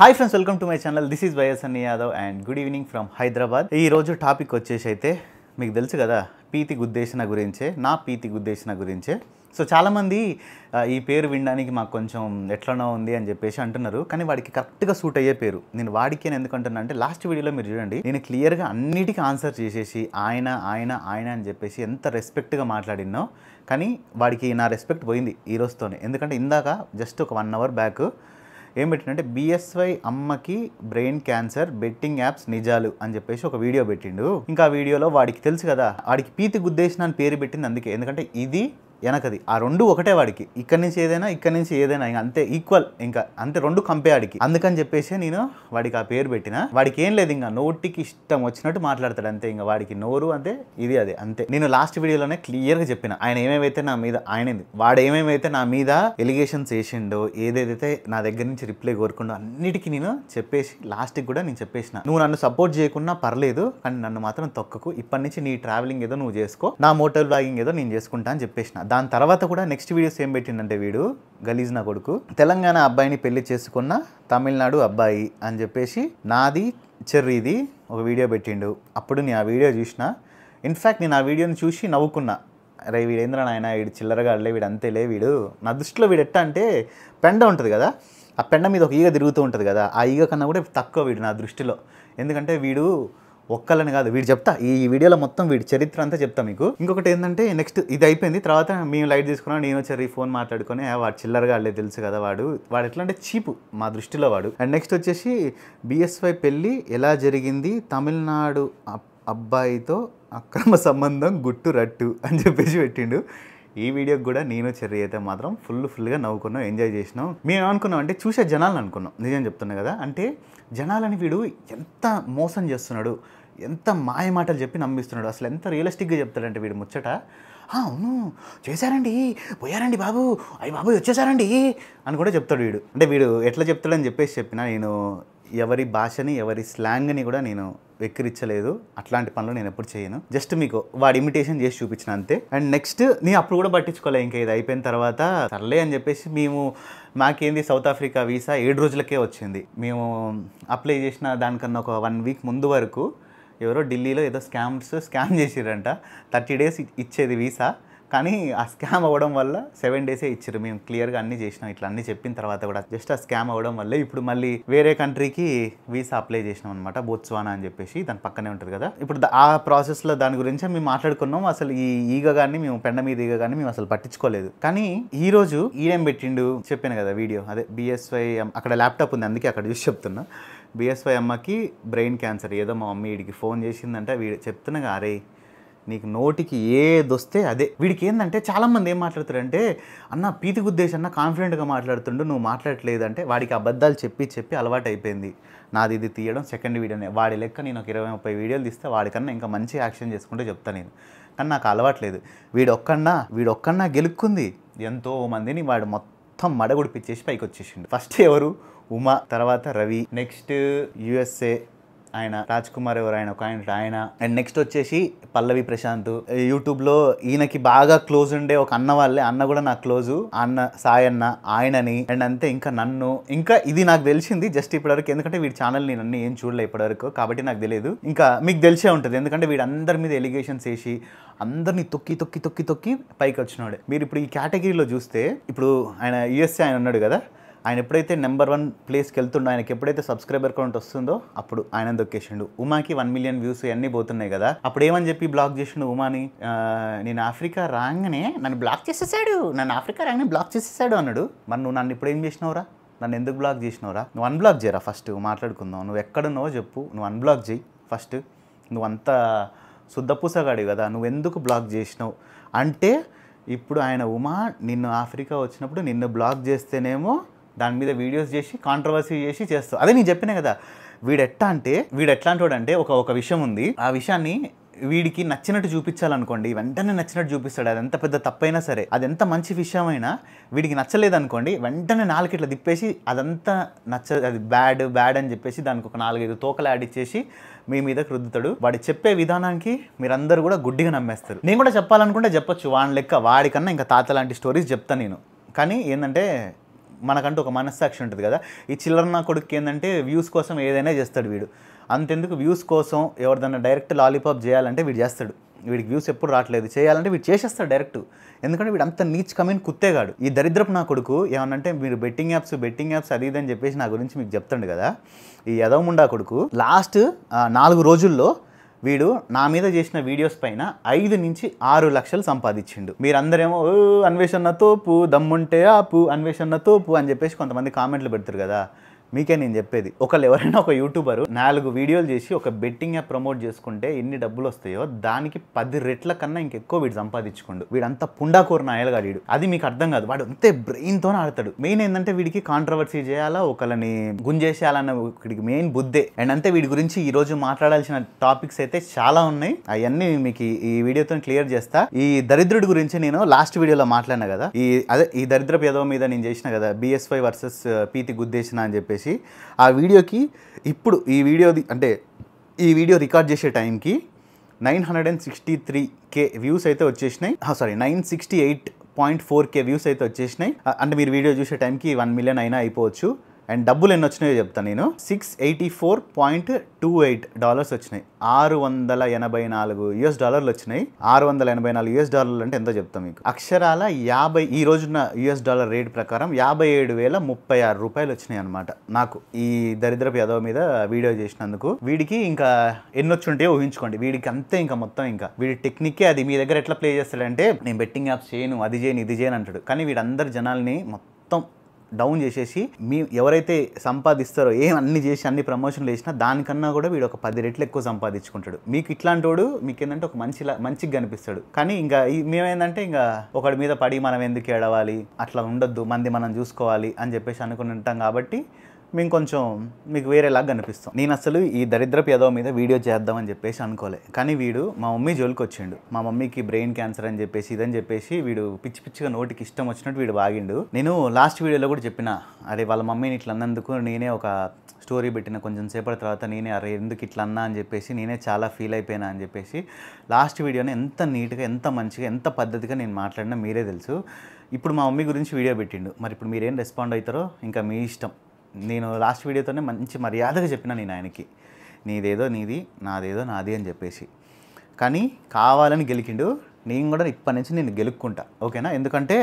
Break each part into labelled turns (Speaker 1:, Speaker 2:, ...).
Speaker 1: hi friends welcome to my channel this is Anni Yadav and good evening from Hyderabad ఈ రోజు topic వచ్చేసి అయితే మీకు తెలుసు కదా పీతి గుద్దేశన గురించే నా పీతి గుద్దేశన గురించే సో చాలామంది ఈ పేరు వినడానికి మాకు కొంచెం ఎట్లనో ఉంది అని చెప్పేసి అంటున్నారు కానీ వాడికి కరెక్ట్గా సూట్ అయ్యే పేరు నేను వాడికి నేను ఎందుకంటున్నా అంటే లాస్ట్ వీడియోలో మీరు చూడండి నేను క్లియర్గా అన్నిటికీ ఆన్సర్ చేసేసి ఆయన ఆయన ఆయన అని చెప్పేసి ఎంత రెస్పెక్ట్గా మాట్లాడినో కానీ వాడికి నా రెస్పెక్ట్ పోయింది ఈ రోజుతోనే ఎందుకంటే ఇందాక జస్ట్ ఒక వన్ అవర్ బ్యాక్ ఏం పెట్టిండంటే బిఎస్వై అమ్మకి బ్రెయిన్ క్యాన్సర్ బెట్టింగ్ యాప్స్ నిజాలు అని చెప్పేసి ఒక వీడియో పెట్టిండు ఇంకా ఆ వీడియోలో వాడికి తెలుసు కదా వాడికి పీతి గుద్దేసిన అని పేరు పెట్టింది అందుకే ఎందుకంటే ఇది వెనకది ఆ రెండు ఒకటే వాడికి ఇక్కడ నుంచి ఏదైనా ఇక్కడ నుంచి ఏదైనా ఇంకా అంతే ఈక్వల్ ఇంకా అంతే రెండు కంపే వాడికి అందుకని చెప్పేసి నేను వాడికి ఆ పేరు పెట్టిన వాడికి ఏం లేదు ఇంకా నోటికి ఇష్టం వచ్చినట్టు మాట్లాడతాడు అంతే ఇంకా వాడికి నోరు అంతే ఇది అదే అంతే నేను లాస్ట్ వీడియోలోనే క్లియర్గా చెప్పిన ఆయన ఏమేమైతే నా మీద ఆయన వాడు ఏమేమైతే నా మీద ఎలిగేషన్స్ వేసిండో ఏదేదైతే నా దగ్గర నుంచి రిప్లై కోరుకుండో అన్నిటికీ నేను చెప్పేసి లాస్ట్కి కూడా నేను చెప్పేసిన నువ్వు నన్ను సపోర్ట్ చేయకున్నా పర్లేదు కానీ నన్ను మాత్రం తొక్కకు ఇప్పటి నుంచి నీ ట్రావెలింగ్ ఏదో నువ్వు చేసుకో నా మోటార్ బ్లాగింగ్ ఏదో నేను చేసుకుంటా అని చెప్పేసిన దాని తర్వాత కూడా నెక్స్ట్ వీడియోస్ ఏం పెట్టిండంటే వీడు గలీజ్ నా కొడుకు తెలంగాణ అబ్బాయిని పెళ్లి చేసుకున్న తమిళనాడు అబ్బాయి అని చెప్పేసి నాది చెర్రీది ఒక వీడియో పెట్టిండు అప్పుడు నేను ఆ వీడియో చూసిన ఇన్ఫ్యాక్ట్ నేను ఆ వీడియోని చూసి నవ్వుకున్నా అరే వీడేంద్ర నాయన వీడు చిల్లరగా అడలే వీడు అంతేలే వీడు నా దృష్టిలో వీడు ఎట్ట అంటే పెండ ఉంటుంది కదా ఆ పెండ మీద ఒక ఈగ తిరుగుతూ ఉంటుంది కదా ఆ ఈగ కన్నా కూడా తక్కువ వీడు నా దృష్టిలో ఎందుకంటే వీడు ఒక్కళ్ళని కాదు వీడు చెప్తా ఈ వీడియోలో మొత్తం వీడి చరిత్ర అంతా చెప్తా మీకు ఇంకొకటి ఏంటంటే నెక్స్ట్ ఇది అయిపోయింది తర్వాత మేము లైట్ తీసుకున్నాం నేను వచ్చి ఫోన్ మాట్లాడుకుని వాడు చిల్లరగా వాళ్ళే తెలుసు కదా వాడు వాడు ఎట్లా అంటే చీపు మా దృష్టిలో వాడు అండ్ నెక్స్ట్ వచ్చేసి బిఎస్వై పెళ్ళి ఎలా జరిగింది తమిళనాడు అబ్బాయితో అక్రమ సంబంధం గుట్టు రట్టు అని చెప్పేసి పెట్టిండు ఈ వీడియోకి కూడా నేను చెర్రీ అయితే మాత్రం ఫుల్ ఫుల్గా నవ్వుకున్నాం ఎంజాయ్ చేసినాం మేము అనుకున్నాం అంటే చూసే జనాలను అనుకున్నాం నిజం చెప్తున్నా కదా అంటే జనాలని వీడు ఎంత మోసం చేస్తున్నాడు ఎంత మాయ మాటలు చెప్పి నమ్మిస్తున్నాడు అసలు ఎంత రియలిస్టిక్గా చెప్తాడంటే వీడు ముచ్చట అవును చేశారండి పోయారండి బాబు అయ్యి బాబు వచ్చేసారండి అని కూడా చెప్తాడు వీడు అంటే వీడు ఎట్లా చెప్తాడని చెప్పేసి చెప్పిన నేను ఎవరి భాషని ఎవరి స్లాంగ్ని కూడా నేను వెక్కిరించలేదు అట్లాంటి పనులు నేను ఎప్పుడు చేయను జస్ట్ మీకు వాడి ఇమిటేషన్ చేసి చూపించిన అంతే అండ్ నెక్స్ట్ నీ అప్పుడు కూడా పట్టించుకోలే ఇంకా ఇది అయిపోయిన తర్వాత సర్లే అని చెప్పేసి మేము మాకేంది సౌత్ ఆఫ్రికా వీసా ఏడు రోజులకే వచ్చింది మేము అప్లై చేసిన దానికన్నా ఒక వన్ వీక్ ముందు వరకు ఎవరో ఢిల్లీలో ఏదో స్కామ్స్ స్కామ్ చేసిరంట థర్టీ డేస్ ఇచ్చేది వీసా కానీ ఆ స్కామ్ అవ్వడం వల్ల సెవెన్ డేసే ఇచ్చారు మేము క్లియర్గా అన్నీ చేసినాం ఇట్లా అన్నీ చెప్పిన తర్వాత కూడా జస్ట్ ఆ స్కామ్ అవ్వడం వల్ల ఇప్పుడు మళ్ళీ వేరే కంట్రీకి వీసా అప్లై చేసినాం అనమాట బోత్స్వానా అని చెప్పేసి దాని పక్కనే ఉంటుంది కదా ఇప్పుడు ఆ ప్రాసెస్లో దాని గురించి మేము మాట్లాడుకున్నాం అసలు ఈ ఈగ కానీ మేము పెండ మీద ఈగ కానీ మేము అసలు పట్టించుకోలేదు కానీ ఈ రోజు ఈడేం పెట్టిండు చెప్పాను కదా వీడియో అదే బిఎస్వై అక్కడ ల్యాప్టాప్ ఉంది అందుకే అక్కడ చూసి చెప్తున్నా బిఎస్వై అమ్మకి బ్రెయిన్ క్యాన్సర్ ఏదో మా మమ్మీ వీడికి ఫోన్ చేసిందంటే వీడు చెప్తున్నాగా అరే నీకు నోటికి ఏదొస్తే అదే వీడికి ఏంటంటే చాలామంది ఏం అంటే అన్న పీతి ఉద్దేశం కాన్ఫిడెంట్గా మాట్లాడుతుండు నువ్వు అంటే వాడికి అబద్ధాలు చెప్పి చెప్పి అలవాటు అయిపోయింది నాది ఇది తీయడం సెకండ్ వీడియోనే వాడి లెక్క నేను ఒక ఇరవై ముప్పై వీడియోలు తీస్తే వాడికన్నా ఇంకా మంచి యాక్షన్ చేసుకుంటే చెప్తాను నేను కానీ నాకు అలవాట్లేదు వీడొక్కన్నా వీడొక్కన్నా గెలుక్కుంది ఎంతో మందిని వాడు మొత్తం మొత్తం మడగుడిపించేసి పైకి వచ్చేసిండు ఫస్ట్ ఎవరు ఉమా తర్వాత రవి నెక్స్ట్ యుఎస్ఏ ఆయన రాజ్ కుమార్ ఎవరు ఆయన ఒక ఆయన ఆయన అండ్ నెక్స్ట్ వచ్చేసి పల్లవి ప్రశాంత్ యూట్యూబ్లో ఈయనకి బాగా క్లోజ్ ఉండే ఒక అన్న వాళ్ళే అన్న కూడా నాకు క్లోజ్ అన్న సాయన్న ఆయనని అండ్ అంతే ఇంకా నన్ను ఇంకా ఇది నాకు తెలిసింది జస్ట్ ఇప్పటివరకు ఎందుకంటే వీడి ఛానల్ నేను అన్ని ఏం చూడలే ఇప్పటివరకు కాబట్టి నాకు తెలియదు ఇంకా మీకు తెలిసే ఉంటుంది ఎందుకంటే వీడు అందరి మీద ఎలిగేషన్స్ వేసి అందరినీ తొక్కి తొక్కి తొక్కి తొక్కి పైకి వచ్చినాడు మీరు ఇప్పుడు ఈ కేటగిరీలో చూస్తే ఇప్పుడు ఆయన యుఎస్ఏ ఆయన ఉన్నాడు కదా ఆయన ఎప్పుడైతే నెంబర్ వన్ ప్లేస్కి వెళ్తుండో ఆయనకి ఎప్పుడైతే సబ్స్క్రైబర్ కౌంట్ వస్తుందో అప్పుడు ఆయన దొక్కేసిండు ఉమాకి వన్ మిలియన్ వ్యూస్ అన్నీ పోతున్నాయి కదా అప్పుడు ఏమని చెప్పి బ్లాక్ చేసిండు ఉమాని నేను ఆఫ్రికా రాగానే నన్ను బ్లాక్ చేసేసాడు నన్ను ఆఫ్రికా రాగానే బ్లాక్ చేసేసాడు అన్నాడు మరి నువ్వు నన్ను ఇప్పుడు ఏం చేసినావురా నన్ను ఎందుకు బ్లాక్ చేసినావురా నువ్వు అన్బ్లాక్ చేయరా ఫస్ట్ మాట్లాడుకుందాం నువ్వు ఎక్కడున్నావో చెప్పు నువ్వు అన్బ్లాక్ చేయి ఫస్ట్ నువ్వు అంత శుద్ధపూసగాడు కదా నువ్వు ఎందుకు బ్లాక్ చేసినావు అంటే ఇప్పుడు ఆయన ఉమా నిన్ను ఆఫ్రికా వచ్చినప్పుడు నిన్ను బ్లాక్ చేస్తేనేమో దాని మీద వీడియోస్ చేసి కాంట్రవర్సీ చేసి చేస్తారు అదే నేను చెప్పినా కదా ఎట్లా అంటే వీడెట్లాంటి అంటే ఒక ఒక విషయం ఉంది ఆ విషయాన్ని వీడికి నచ్చినట్టు చూపించాలనుకోండి వెంటనే నచ్చినట్టు చూపిస్తాడు అది ఎంత పెద్ద తప్పైనా సరే అది ఎంత మంచి విషయమైనా వీడికి నచ్చలేదనుకోండి వెంటనే నాలుగిట్లా తిప్పేసి అదంతా నచ్చ అది బ్యాడ్ బ్యాడ్ అని చెప్పేసి దానికి ఒక నాలుగైదు తోకలు యాడ్ ఇచ్చేసి మీ మీద రుద్దుతాడు వాడు చెప్పే విధానానికి మీరందరూ కూడా గుడ్డిగా నమ్మేస్తారు నేను కూడా చెప్పాలనుకుంటే చెప్పొచ్చు వాని లెక్క వాడికన్నా ఇంకా తాత లాంటి స్టోరీస్ చెప్తాను నేను కానీ ఏంటంటే మనకంటూ ఒక మనస్సాక్షి ఉంటుంది కదా ఈ నా కొడుకు ఏంటంటే వ్యూస్ కోసం ఏదైనా చేస్తాడు వీడు అంతెందుకు వ్యూస్ కోసం ఎవరిదన్నా డైరెక్ట్ లాలీపాప్ చేయాలంటే వీడు చేస్తాడు వీడికి వ్యూస్ ఎప్పుడు రావట్లేదు చేయాలంటే వీడు చేసేస్తాడు డైరెక్ట్ ఎందుకంటే వీడు అంత నీచ్ కమీన్ కుత్తేగాడు ఈ దరిద్రపు నా కొడుకు ఏమనంటే మీరు బెట్టింగ్ యాప్స్ బెట్టింగ్ యాప్స్ అది ఇదని చెప్పేసి నా గురించి మీకు చెప్తాడు కదా ఈ యదవముండా కొడుకు లాస్ట్ నాలుగు రోజుల్లో వీడు నా మీద చేసిన వీడియోస్ పైన ఐదు నుంచి ఆరు లక్షలు సంపాదించిండు మీరందరేమో అన్వేషణ తోపు దమ్ముంటే ఆపు అన్వేషణ తోపు అని చెప్పేసి కొంతమంది కామెంట్లు పెడతారు కదా మీకే నేను చెప్పేది ఒకళ్ళు ఎవరైనా ఒక యూట్యూబర్ నాలుగు వీడియోలు చేసి ఒక బెట్టింగ్ యాప్ ప్రమోట్ చేసుకుంటే ఎన్ని డబ్బులు వస్తాయో దానికి పది రెట్ల కన్నా ఇంకెక్కువ వీడు సంపాదించుకోండు వీడంతా పుండాకూర నాయలుగా వీడు అది మీకు అర్థం కాదు వాడు అంతే బ్రెయిన్తో ఆడతాడు మెయిన్ ఏంటంటే వీడికి కాంట్రవర్సీ చేయాలా ఒకళ్ళని గుంజేసేయాలన్న వీడికి మెయిన్ బుద్ధే అండ్ అంతే వీడి గురించి ఈ రోజు మాట్లాడాల్సిన టాపిక్స్ అయితే చాలా ఉన్నాయి అవన్నీ మీకు ఈ వీడియోతో క్లియర్ చేస్తా ఈ దరిద్రుడి గురించి నేను లాస్ట్ వీడియోలో మాట్లాడినా కదా ఈ అదే ఈ దరిద్ర పేదవ మీద నేను చేసిన కదా బిఎస్వై వర్సెస్ పీతి గుద్దేసిన అని చెప్పేసి చెప్పేసి ఆ వీడియోకి ఇప్పుడు ఈ వీడియోది అంటే ఈ వీడియో రికార్డ్ చేసే టైంకి nine hundred and sixty three K views అయితే వచ్చేసినాయి sorry nine sixty eight point four K views అయితే వచ్చేసినాయి అంటే మీరు వీడియో చూసే టైంకి వన్ మిలియన్ అయినా అయిపోవచ్చు అండ్ డబ్బులు ఎన్ని వచ్చినాయో చెప్తాను నేను six eighty four point two eight dollars వచ్చినాయి ఆరు వందల ఎనభై నాలుగు యుఎస్ డాలర్లు వచ్చినాయి ఆరు వందల ఎనభై నాలుగు యుఎస్ డాలర్లు అంటే ఎంత చెప్తాం మీకు అక్షరాల యాభై ఈ రోజున యుఎస్ డాలర్ రేట్ ప్రకారం యాభై ఏడు వేల ముప్పై ఆరు రూపాయలు వచ్చినాయి అనమాట నాకు ఈ దరిద్ర యాదవ్ మీద వీడియో చేసినందుకు వీడికి ఇంకా ఎన్ని ఉంటే ఊహించుకోండి వీడికి అంతే ఇంకా మొత్తం ఇంకా వీడి టెక్నిక్కే అది మీ దగ్గర ఎట్లా ప్లే చేస్తాడంటే నేను బెట్టింగ్ యాప్స్ చేయను అది చేయను ఇది చేయను అంటాడు కానీ వీడందరు జనాల్ని మొత్తం డౌన్ చేసేసి మీ ఎవరైతే సంపాదిస్తారో ఏం అన్ని చేసి అన్ని ప్రమోషన్లు చేసినా దానికన్నా కూడా వీడు ఒక పది రెట్లు ఎక్కువ సంపాదించుకుంటాడు మీకు ఇట్లాంటి వాడు మీకు ఏంటంటే ఒక మంచి మంచిగా కనిపిస్తాడు కానీ ఇంకా మేమేందంటే ఇంకా ఒకటి మీద పడి మనం ఎందుకు ఏడవాలి అట్లా ఉండొద్దు మంది మనం చూసుకోవాలి అని చెప్పేసి ఉంటాం కాబట్టి మేము కొంచెం మీకు వేరేలాగా కనిపిస్తాం నేను అసలు ఈ దరిద్ర పేదవ మీద వీడియో చేద్దామని చెప్పేసి అనుకోలే కానీ వీడు మా మమ్మీ జోలికి వచ్చిండు మా మమ్మీకి బ్రెయిన్ క్యాన్సర్ అని చెప్పేసి ఇదని చెప్పేసి వీడు పిచ్చి పిచ్చిగా నోటికి ఇష్టం వచ్చినట్టు వీడు బాగిండు నేను లాస్ట్ వీడియోలో కూడా చెప్పిన అరే వాళ్ళ మమ్మీని ఇట్లా అన్నందుకు నేనే ఒక స్టోరీ పెట్టిన కొంచెం సేపటి తర్వాత నేనే అరే ఎందుకు ఇట్లా అన్నా అని చెప్పేసి నేనే చాలా ఫీల్ అయిపోయినా అని చెప్పేసి లాస్ట్ వీడియోని ఎంత నీట్గా ఎంత మంచిగా ఎంత పద్ధతిగా నేను మాట్లాడినా మీరే తెలుసు ఇప్పుడు మా మమ్మీ గురించి వీడియో పెట్టిండు మరి ఇప్పుడు మీరేం రెస్పాండ్ అవుతారో ఇంకా మీ ఇష్టం నేను లాస్ట్ వీడియోతోనే మంచి మర్యాదగా చెప్పిన నేను ఆయనకి నీదేదో నీది నాదేదో నాది అని చెప్పేసి కానీ కావాలని గెలికిండు నేను కూడా ఇప్పటి నుంచి నేను గెలుక్కుంటా ఓకేనా ఎందుకంటే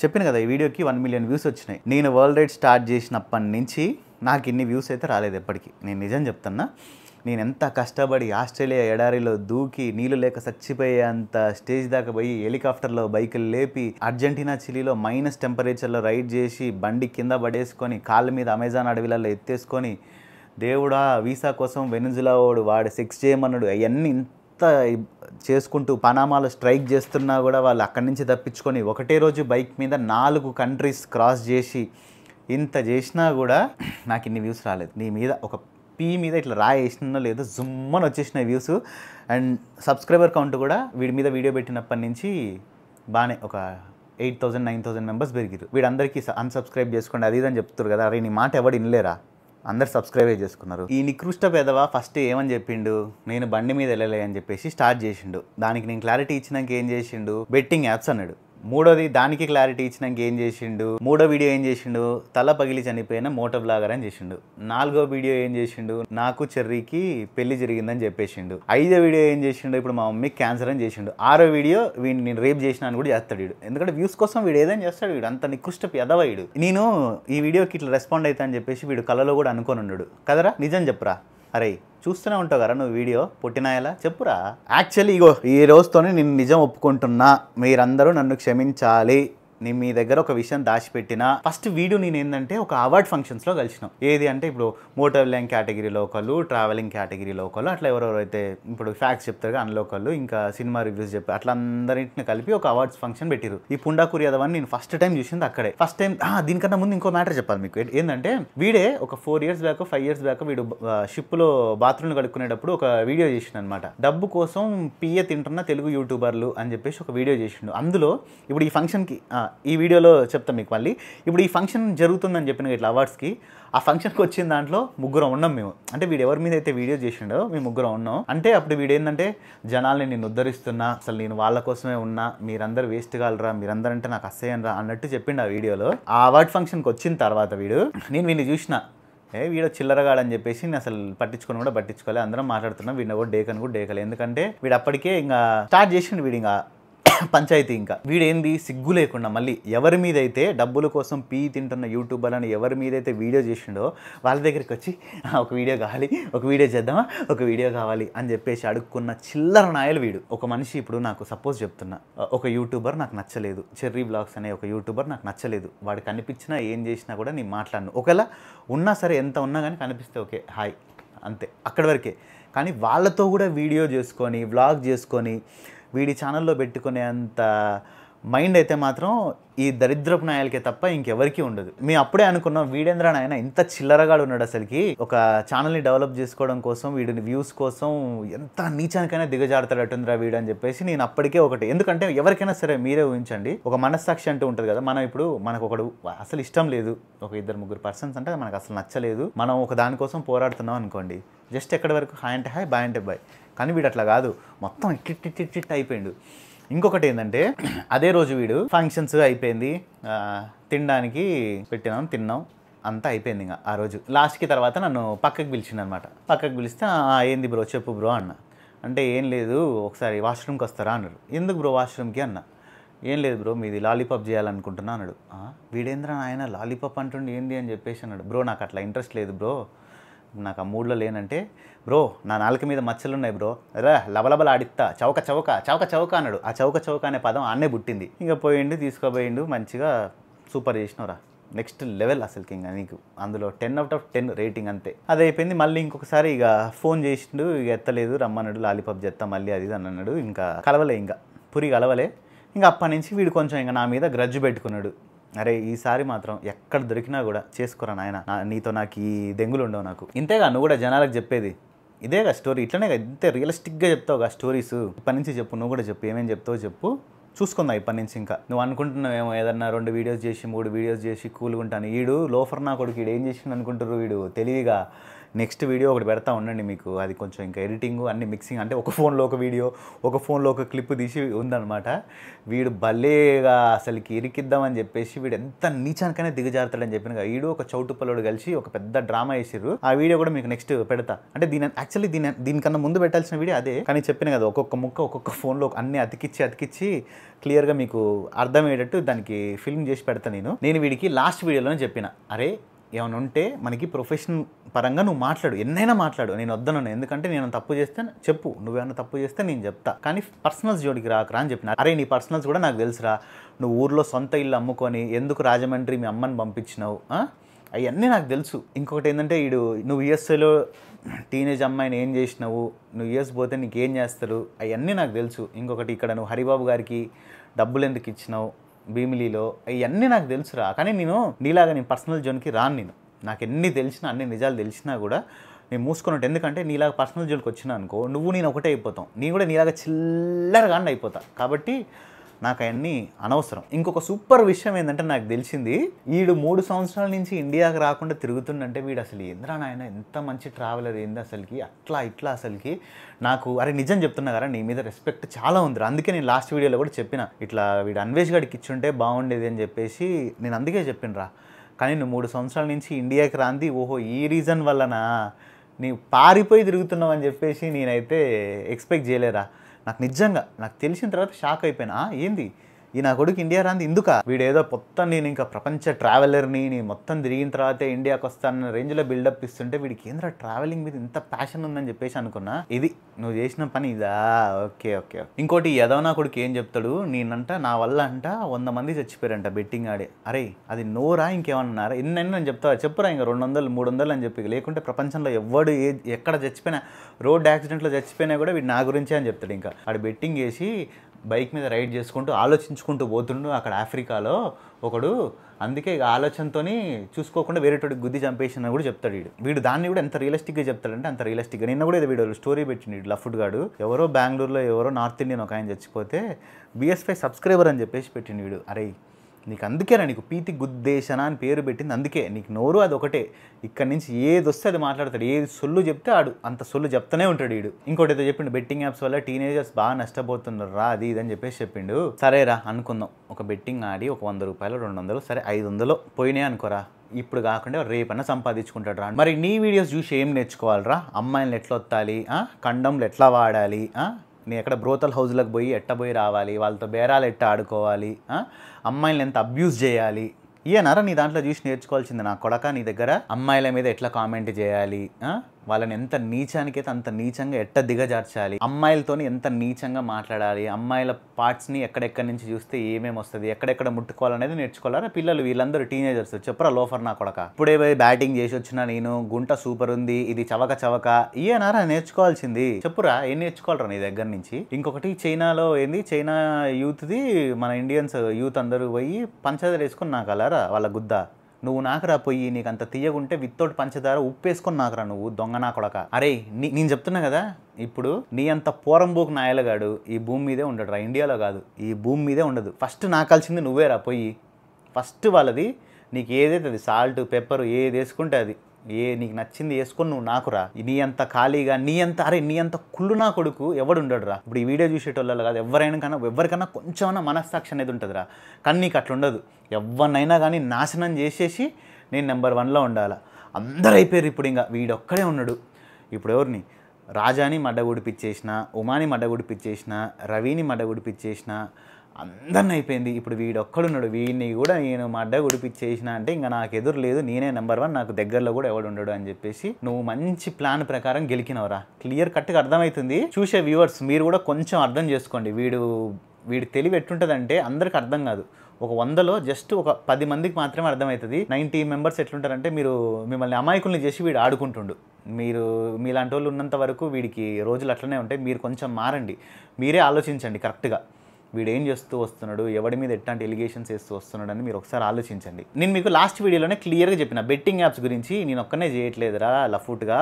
Speaker 1: చెప్పిన కదా ఈ వీడియోకి వన్ మిలియన్ వ్యూస్ వచ్చినాయి నేను వరల్డ్ రైడ్ స్టార్ట్ చేసినప్పటి నుంచి నాకు ఇన్ని వ్యూస్ అయితే రాలేదు ఎప్పటికీ నేను నిజం చెప్తున్నా నేను ఎంత కష్టపడి ఆస్ట్రేలియా ఎడారిలో దూకి నీళ్ళు లేక చచ్చిపోయే అంత స్టేజ్ దాకా పోయి హెలికాప్టర్లో బైకులు లేపి అర్జెంటీనా చిలీలో మైనస్ టెంపరేచర్లో రైడ్ చేసి బండి కింద పడేసుకొని కాళ్ళ మీద అమెజాన్ అడవిలలో ఎత్తేసుకొని దేవుడా వీసా కోసం వెనుజులా వాడు వాడు సెక్స్ చేయమన్నాడు అవన్నీ ఇంత చేసుకుంటూ పనామాలు స్ట్రైక్ చేస్తున్నా కూడా వాళ్ళు అక్కడి నుంచి తప్పించుకొని ఒకటే రోజు బైక్ మీద నాలుగు కంట్రీస్ క్రాస్ చేసి ఇంత చేసినా కూడా నాకు ఇన్ని వ్యూస్ రాలేదు నీ మీద ఒక పీ మీద ఇట్లా రాయేసినా లేదో జుమ్మని వచ్చేసినాయి వ్యూస్ అండ్ సబ్స్క్రైబర్ కౌంట్ కూడా వీడి మీద వీడియో పెట్టినప్పటి నుంచి బాగానే ఒక eight thousand nine thousand members పెరిగిరు వీడందరికీ అన్సబ్స్క్రైబ్ చేసుకోండి అది ఇదని చెప్తారు కదా అరే నీ మాట ఎవడు వినలేరా అందరు సబ్స్క్రైబే చేసుకున్నారు ఈ నికృష్ట పెదవా ఫస్ట్ ఏమని చెప్పిండు నేను బండి మీద వెళ్ళలే అని చెప్పేసి స్టార్ట్ చేసిండు దానికి నేను క్లారిటీ ఇచ్చినాక ఏం చేసిండు బెట్టింగ్ యాప్స్ అన్నాడు మూడోది దానికి క్లారిటీ ఇచ్చినాక ఏం చేసిండు మూడో వీడియో ఏం చేసిండు తల పగిలి చనిపోయిన మోటో బ్లాగర్ అని చేసిండు నాలుగో వీడియో ఏం చేసిండు నాకు చెర్రీకి పెళ్లి జరిగిందని చెప్పేసిండు ఐదో వీడియో ఏం చేసిండు ఇప్పుడు మా మమ్మీ క్యాన్సర్ అని చేసిండు ఆరో వీడియో వీడిని నేను రేప్ చేసిన అని కూడా చేస్తాడు వీడు ఎందుకంటే వ్యూస్ కోసం వీడు ఏదైనా చేస్తాడు వీడు అంత నికృష్ట ఎదవయుడు నేను ఈ వీడియోకి ఇట్లా రెస్పాండ్ అవుతా అని చెప్పేసి వీడు కళలో కూడా అనుకోనున్నాడు కదరా నిజం చెప్పరా అరే చూస్తూనే ఉంటావు కదా నువ్వు వీడియో పుట్టినాయలా చెప్పురా యాక్చువల్లీ ఇగో ఈ రోజుతోనే నేను నిజం ఒప్పుకుంటున్నా మీరందరూ నన్ను క్షమించాలి నేను మీ దగ్గర ఒక విషయం దాచిపెట్టిన ఫస్ట్ వీడియో నేను ఏంటంటే ఒక అవార్డ్ ఫంక్షన్స్లో కలిసిన ఏది అంటే ఇప్పుడు మోటార్ లైన్ కేటగిరీలో ఒకళ్ళు ట్రావెలింగ్ కేటగిరీలో ఒకళ్ళు అట్లా ఎవరెవరైతే ఇప్పుడు ఫ్యాక్స్ చెప్తారు అందులో ఒకళ్ళు ఇంకా సినిమా రివ్యూస్ చెప్పారు అట్లా అందరింటిని కలిపి ఒక అవార్డ్స్ ఫంక్షన్ పెట్టిరు ఈ పుండాకూరి యాదవ్ అని నేను ఫస్ట్ టైం చూసింది అక్కడే ఫస్ట్ టైం దీనికన్నా ముందు ఇంకో మ్యాటర్ చెప్పాలి మీకు ఏంటంటే వీడే ఒక four years back five years back వీడు షిప్లో బాత్రూమ్ కడుక్కునేటప్పుడు ఒక వీడియో చేసిన అనమాట డబ్బు కోసం పియ్య తింటున్న తెలుగు యూట్యూబర్లు అని చెప్పేసి ఒక వీడియో చేసిండు అందులో ఇప్పుడు ఈ ఫంక్షన్కి ఈ వీడియోలో చెప్తాం మీకు మళ్ళీ ఇప్పుడు ఈ ఫంక్షన్ జరుగుతుందని చెప్పిన ఇట్లా అవార్డ్స్కి ఆ ఫంక్షన్కి వచ్చిన దాంట్లో ముగ్గురం ఉన్నాం మేము అంటే వీడు ఎవరి మీద అయితే వీడియో చేసిండో మేము ముగ్గురం ఉన్నాం అంటే అప్పుడు వీడు ఏంటంటే జనాల్ని నేను ఉద్ధరిస్తున్నా అసలు నేను వాళ్ళ కోసమే ఉన్నా మీరందరూ వేస్ట్ కాలరా అంటే నాకు అస్సయ్యం రా అన్నట్టు చెప్పిండు ఆ వీడియోలో ఆ అవార్డ్ ఫంక్షన్కి వచ్చిన తర్వాత వీడు నేను వీడిని చూసిన ఏ వీడు చిల్లరగాడని చెప్పేసి నేను అసలు పట్టించుకొని కూడా పట్టించుకోలేదు అందరం మాట్లాడుతున్నాం వీడిని కూడా డేకని కూడా డేకలే ఎందుకంటే వీడు అప్పటికే ఇంకా స్టార్ట్ చేసిండు వీడు ఇంకా పంచాయతీ ఇంకా వీడేంది సిగ్గు లేకుండా మళ్ళీ ఎవరి మీద అయితే డబ్బుల కోసం పీ తింటున్న యూట్యూబర్ అని ఎవరి మీద అయితే వీడియో చేసిండో వాళ్ళ దగ్గరికి వచ్చి ఒక వీడియో కావాలి ఒక వీడియో చేద్దామా ఒక వీడియో కావాలి అని చెప్పేసి అడుక్కున్న చిల్లర నాయలు వీడు ఒక మనిషి ఇప్పుడు నాకు సపోజ్ చెప్తున్నా ఒక యూట్యూబర్ నాకు నచ్చలేదు చెర్రీ బ్లాగ్స్ అనే ఒక యూట్యూబర్ నాకు నచ్చలేదు వాడు కనిపించినా ఏం చేసినా కూడా నేను మాట్లాడను ఒకవేళ ఉన్నా సరే ఎంత ఉన్నా కానీ కనిపిస్తే ఓకే హాయ్ అంతే అక్కడి వరకే కానీ వాళ్ళతో కూడా వీడియో చేసుకొని వ్లాగ్ చేసుకొని వీడి ఛానల్లో పెట్టుకునేంత మైండ్ అయితే మాత్రం ఈ దరిద్రపు నాయాలకే తప్ప ఇంకెవరికి ఉండదు మేము అప్పుడే అనుకున్నాం వీడేంద్ర నాయన ఇంత చిల్లరగాడు ఉన్నాడు అసలుకి ఒక ఛానల్ని డెవలప్ చేసుకోవడం కోసం వీడిని వ్యూస్ కోసం ఎంత నీచానికైనా అటుంద్రా వీడు అని చెప్పేసి నేను అప్పటికే ఒకటి ఎందుకంటే ఎవరికైనా సరే మీరే ఊహించండి ఒక మనస్సాక్షి అంటూ ఉంటుంది కదా మనం ఇప్పుడు మనకు ఒకడు అసలు ఇష్టం లేదు ఒక ఇద్దరు ముగ్గురు పర్సన్స్ అంటే మనకు అసలు నచ్చలేదు మనం ఒక దానికోసం పోరాడుతున్నాం అనుకోండి జస్ట్ ఎక్కడి వరకు హాయ్ అంటే హాయ్ బాయ్ అంటే బాయ్ కానీ వీడు అట్లా కాదు మొత్తం కిట్ టిట్ టిట్ అయిపోయిండు ఇంకొకటి ఏంటంటే అదే రోజు వీడు ఫంక్షన్స్ అయిపోయింది తినడానికి పెట్టినాం తిన్నాం అంతా అయిపోయింది ఇంకా ఆ రోజు లాస్ట్కి తర్వాత నన్ను పక్కకు పిలిచిండు అనమాట పక్కకు పిలిస్తే ఏంది బ్రో చెప్పు బ్రో అన్న అంటే ఏం లేదు ఒకసారి వాష్రూమ్కి వస్తారా అన్నారు ఎందుకు బ్రో వాష్రూమ్కి అన్న ఏం లేదు బ్రో మీది లాలీపాప్ చేయాలనుకుంటున్నా అన్నాడు వీడేంద్ర ఆయన లాలీపాప్ అంటుండే ఏంది అని చెప్పేసి అన్నాడు బ్రో నాకు అట్లా ఇంట్రెస్ట్ లేదు బ్రో నాకు ఆ మూడ్లో లేనంటే బ్రో నా నాలుక మీద మచ్చలు ఉన్నాయి బ్రో రా లబలబల ఆడిస్తా చౌక చౌక చౌక చౌక అన్నాడు ఆ చౌక చౌక అనే పదం అన్నే పుట్టింది ఇంకా పోయిండు తీసుకోపోయిండు మంచిగా సూపర్ చేసినవరా నెక్స్ట్ లెవెల్ అసలుకి ఇంకా నీకు అందులో ten out of ten rating అంతే అది అయిపోయింది మళ్ళీ ఇంకొకసారి ఇక ఫోన్ చేసిండు ఇక ఎత్తలేదు రమ్మన్నాడు లాలీపాప్ చేస్తా మళ్ళీ అది అని అన్నాడు ఇంకా కలవలే ఇంకా పురి కలవలే ఇంకా అప్పటి నుంచి వీడు కొంచెం ఇంకా నా మీద గ్రజ్జు పెట్టుకున్నాడు అరే ఈసారి మాత్రం ఎక్కడ దొరికినా కూడా చేసుకోరా నాయన నీతో నాకు ఈ దెంగులు ఉండవు నాకు ఇంతేగా నువ్వు కూడా జనాలకు చెప్పేది ఇదే కదా స్టోరీ ఇట్లనే ఇంత రియలిస్టిక్గా చెప్తావు కదా స్టోరీస్ ఇప్పటి నుంచి చెప్పు నువ్వు కూడా చెప్పు ఏమేమి చెప్తావు చెప్పు చూసుకుందాం ఇప్పటి నుంచి ఇంకా నువ్వు అనుకుంటున్నావు ఏమో ఏదన్నా రెండు వీడియోస్ చేసి మూడు వీడియోస్ చేసి కూల్గా ఉంటాను వీడు లోఫర్ నా కొడుకు వీడు ఏం చేసిండు అనుకుంటారు వీడు తెలివిగా నెక్స్ట్ వీడియో ఒకటి పెడతా ఉండండి మీకు అది కొంచెం ఇంకా ఎడిటింగ్ అన్ని మిక్సింగ్ అంటే ఒక ఫోన్లో ఒక వీడియో ఒక ఫోన్లో ఒక క్లిప్ తీసి ఉందనమాట వీడు భలేగా అసలుకి ఇరికిద్దామని చెప్పేసి వీడు ఎంత నీచానికైనా దిగజారుతాడని చెప్పిన వీడు ఒక చౌటు పల్లడు కలిసి ఒక పెద్ద డ్రామా వేసారు ఆ వీడియో కూడా మీకు నెక్స్ట్ పెడతా అంటే దీని యాక్చువల్లీ దీని దీనికన్నా ముందు పెట్టాల్సిన వీడియో అదే కానీ చెప్పిన కదా ఒక్కొక్క ముక్క ఒక్కొక్క ఫోన్లో అన్ని అతికిచ్చి అతికిచ్చి క్లియర్గా మీకు అర్థమయ్యేటట్టు దానికి ఫిల్మ్ చేసి పెడతా నేను నేను వీడికి లాస్ట్ వీడియోలోనే చెప్పిన అరే ఏమైనా ఉంటే మనకి ప్రొఫెషన్ పరంగా నువ్వు మాట్లాడు ఎన్నైనా మాట్లాడు నేను వద్దను ఎందుకంటే నేను తప్పు చేస్తే చెప్పు నువ్వేమైనా తప్పు చేస్తే నేను చెప్తా కానీ పర్సనల్స్ జోడికి రాకరా అని చెప్పిన అరే నీ పర్సనల్స్ కూడా నాకు తెలుసురా నువ్వు ఊర్లో సొంత ఇల్లు అమ్ముకొని ఎందుకు రాజమండ్రి మీ అమ్మని పంపించినావు అవన్నీ నాకు తెలుసు ఇంకొకటి ఏంటంటే వీడు నువ్వు యూఎస్ఏలో టీనేజ్ అమ్మాయిని ఏం చేసినావు నువ్వు యూఎస్ పోతే నీకు ఏం చేస్తారు అవన్నీ నాకు తెలుసు ఇంకొకటి ఇక్కడ నువ్వు హరిబాబు గారికి డబ్బులు ఎందుకు ఇచ్చినావు భీమిలీలో ఇవన్నీ నాకు తెలుసురా కానీ నేను నీలాగా నేను పర్సనల్ జోన్కి రాను నేను నాకు ఎన్ని తెలిసినా అన్ని నిజాలు తెలిసినా కూడా నేను మూసుకున్నట్టు ఎందుకంటే నీలాగా పర్సనల్ జోన్కి వచ్చినా అనుకో నువ్వు నేను ఒకటే అయిపోతాం నేను కూడా నీలాగా చిల్లరగా అయిపోతా కాబట్టి నాకు అవన్నీ అనవసరం ఇంకొక సూపర్ విషయం ఏంటంటే నాకు తెలిసింది వీడు మూడు సంవత్సరాల నుంచి ఇండియాకి రాకుండా తిరుగుతుండంటే వీడు అసలు ఏంద్రా నాయన ఎంత మంచి ట్రావెలర్ ఏంది అసలుకి అట్లా ఇట్లా అసలుకి నాకు అరే నిజం చెప్తున్నా కదా నీ మీద రెస్పెక్ట్ చాలా ఉంది అందుకే నేను లాస్ట్ వీడియోలో కూడా చెప్పిన ఇట్లా వీడు అన్వేష్ గడికి ఇచ్చుంటే బాగుండేది అని చెప్పేసి నేను అందుకే చెప్పినరా కానీ నువ్వు మూడు సంవత్సరాల నుంచి ఇండియాకి రాంది ఓహో ఈ రీజన్ వల్లనా నీవు పారిపోయి తిరుగుతున్నావు అని చెప్పేసి నేనైతే ఎక్స్పెక్ట్ చేయలేరా నాకు నిజంగా నాకు తెలిసిన తర్వాత షాక్ అయిపోయినా ఏంది ఈ నా కొడుకు ఇండియా రాంది ఇందుక వీడేదో మొత్తం నేను ఇంకా ప్రపంచ ట్రావెలర్ని నేను మొత్తం తిరిగిన తర్వాతే ఇండియాకి వస్తానన్న రేంజ్లో బిల్డప్ ఇస్తుంటే వీడికి ఏంద్ర ట్రావెలింగ్ మీద ఇంత ప్యాషన్ ఉందని చెప్పేసి అనుకున్నా ఇది నువ్వు చేసిన పని ఇదా ఓకే ఓకే ఇంకోటి యదవనా నా కొడుకు ఏం చెప్తాడు నేనంట నా వల్ల అంట వంద మంది చచ్చిపోయారంట బెట్టింగ్ ఆడే అరే అది నోరా ఇంకేమన్నారా ఎన్నైనా నేను చెప్తా చెప్పురా ఇంకా రెండు వందలు మూడు వందలు అని చెప్పి లేకుంటే ప్రపంచంలో ఎవడు ఏ ఎక్కడ చచ్చిపోయినా రోడ్ యాక్సిడెంట్లో చచ్చిపోయినా కూడా వీడు నా గురించే అని చెప్తాడు ఇంకా ఆడు బెట్టింగ్ వేసి బైక్ మీద రైడ్ చేసుకుంటూ ఆలోచించుకుంటూ పోతుండు అక్కడ ఆఫ్రికాలో ఒకడు అందుకే ఆలోచనతో చూసుకోకుండా వేరేటోడి గుద్ది చంపేసిన కూడా చెప్తాడు వీడు వీడు దాన్ని కూడా ఎంత రియలిస్టిక్గా చెప్తాడంటే అంత రియలిస్టిక్గా నిన్న కూడా ఇది వీడియోలో స్టోరీ పెట్టిండు వీడు లఫ్ట్ గాడు ఎవరో బెంగళూరులో ఎవరో నార్త్ ఇండియన్ ఒక ఆయన చచ్చిపోతే బిఎస్ఫై సబ్స్క్రైబర్ అని చెప్పేసి పెట్టిండు వీడు అరే నీకు అందుకేరా నీకు పీతి గుద్దేశన అని పేరు పెట్టింది అందుకే నీకు నోరు అది ఒకటే ఇక్కడ నుంచి ఏది వస్తే అది మాట్లాడతాడు ఏది సొల్లు చెప్తే ఆడు అంత సొల్లు చెప్తానే ఉంటాడు వీడు ఇంకోటి ఏదో చెప్పిండు బెట్టింగ్ యాప్స్ వల్ల టీనేజర్స్ బాగా నష్టపోతున్నారు రా అది ఇదని చెప్పేసి చెప్పిండు సరేరా అనుకుందాం ఒక బెట్టింగ్ ఆడి ఒక వంద రూపాయలు రెండు వందలు సరే ఐదు వందలు పోయినాయి అనుకోరా ఇప్పుడు కాకుండా రేపన్నా సంపాదించుకుంటాడు రా మరి నీ వీడియోస్ చూసి ఏం నేర్చుకోవాలరా అమ్మాయిలను ఎట్లా వత్తాలి కండంలు ఎట్లా వాడాలి నేను ఎక్కడ బ్రోతల్ హౌజ్లకు పోయి ఎట్టబోయి రావాలి వాళ్ళతో బేరాలు ఎట్ట ఆడుకోవాలి అమ్మాయిలను ఎంత అబ్యూస్ చేయాలి ఈయనరా నీ దాంట్లో చూసి నేర్చుకోవాల్సింది నా కొడక నీ దగ్గర అమ్మాయిల మీద ఎట్లా కామెంట్ చేయాలి వాళ్ళని ఎంత నీచానికైతే అంత నీచంగా ఎట్ట దిగజార్చాలి అమ్మాయిలతో ఎంత నీచంగా మాట్లాడాలి అమ్మాయిల పార్ట్స్ని ఎక్కడెక్కడి నుంచి చూస్తే ఏమేమి వస్తుంది ఎక్కడెక్కడ ముట్టుకోవాలనేది నేర్చుకోవాలి పిల్లలు వీళ్ళందరూ టీనేజర్స్ చెప్పరా లోఫర్ నా కొడక ఇప్పుడే పోయి బ్యాటింగ్ చేసి వచ్చిన నేను గుంట సూపర్ ఉంది ఇది చవక చవక ఇయేనారా నేర్చుకోవాల్సింది చెప్పురా ఏం నేర్చుకోవాలరా నీ దగ్గర నుంచి ఇంకొకటి చైనాలో ఏంది చైనా యూత్ది మన ఇండియన్స్ యూత్ అందరూ పోయి పంచదార వేసుకుని నాకు వాళ్ళ గుద్ద నువ్వు నాకురా పోయి నీకు అంత తీయగుంటే విత్తోటి పంచదార ఉప్పేసుకొని నాకురా నువ్వు దొంగ నా కొడక అరే నీ నేను చెప్తున్నా కదా ఇప్పుడు నీ అంత పోరంబోకు నాయలగాడు ఈ భూమి మీదే ఉండడు రా ఇండియాలో కాదు ఈ భూమి మీదే ఉండదు ఫస్ట్ నాకు కలిసింది నువ్వేరా పోయి ఫస్ట్ వాళ్ళది నీకు ఏదైతే అది సాల్ట్ పెప్పర్ ఏది వేసుకుంటే అది ఏ నీకు నచ్చింది వేసుకొని నువ్వు నాకురా నీ అంత ఖాళీగా నీ అంత అరే నీ అంత కుళ్ళు నా కొడుకు ఎవడు ఉండడురా ఇప్పుడు ఈ వీడియో చూసేటోళ్ళు కాదు ఎవరైనా కన్నా ఎవరికన్నా కొంచెమైనా మనస్సాక్షి అనేది ఉంటుందిరా కానీ నీకు అట్లా ఉండదు ఎవరినైనా కానీ నాశనం చేసేసి నేను నెంబర్ వన్లో ఉండాలి అందరు అయిపోయారు ఇప్పుడు ఇంకా వీడొక్కడే ఉన్నాడు ఇప్పుడు ఎవరిని రాజాని మడ్డ ఉడిపించేసిన ఉమాని మడ్డ ఉడిపించేసిన రవిని మడ్డ ఉడిపించేసిన అందరిని అయిపోయింది ఇప్పుడు వీడు ఒక్కడున్నాడు వీడిని కూడా నేను మా అడ్డ గుడిపించేసిన అంటే ఇంకా నాకు ఎదురు లేదు నేనే నెంబర్ వన్ నాకు దగ్గరలో కూడా ఎవడు ఉండడు అని చెప్పేసి నువ్వు మంచి ప్లాన్ ప్రకారం గెలికినవరా క్లియర్ కట్గా అర్థమవుతుంది చూసే వ్యూవర్స్ మీరు కూడా కొంచెం అర్థం చేసుకోండి వీడు వీడి తెలివి ఎట్టుంటుందంటే అందరికి అర్థం కాదు ఒక వందలో జస్ట్ ఒక పది మందికి మాత్రమే అర్థమవుతుంది నైంటీ మెంబర్స్ ఎట్లుంటారంటే మీరు మిమ్మల్ని అమాయకుల్ని చేసి వీడు ఆడుకుంటుండు మీరు మీలాంటి వాళ్ళు ఉన్నంత వరకు వీడికి రోజులు అట్లనే ఉంటాయి మీరు కొంచెం మారండి మీరే ఆలోచించండి కరెక్ట్గా వీడు ఏం చేస్తూ వస్తున్నాడు ఎవడి మీద ఎట్లాంటి ఎలిగేషన్స్ వేస్తూ వస్తున్నాడు అని మీరు ఒకసారి ఆలోచించండి నేను మీకు లాస్ట్ వీడియోలోనే క్లియర్గా చెప్పిన బెట్టింగ్ యాప్స్ గురించి నేను ఒక్కనే చేయట్లేదురా లఫూట్గా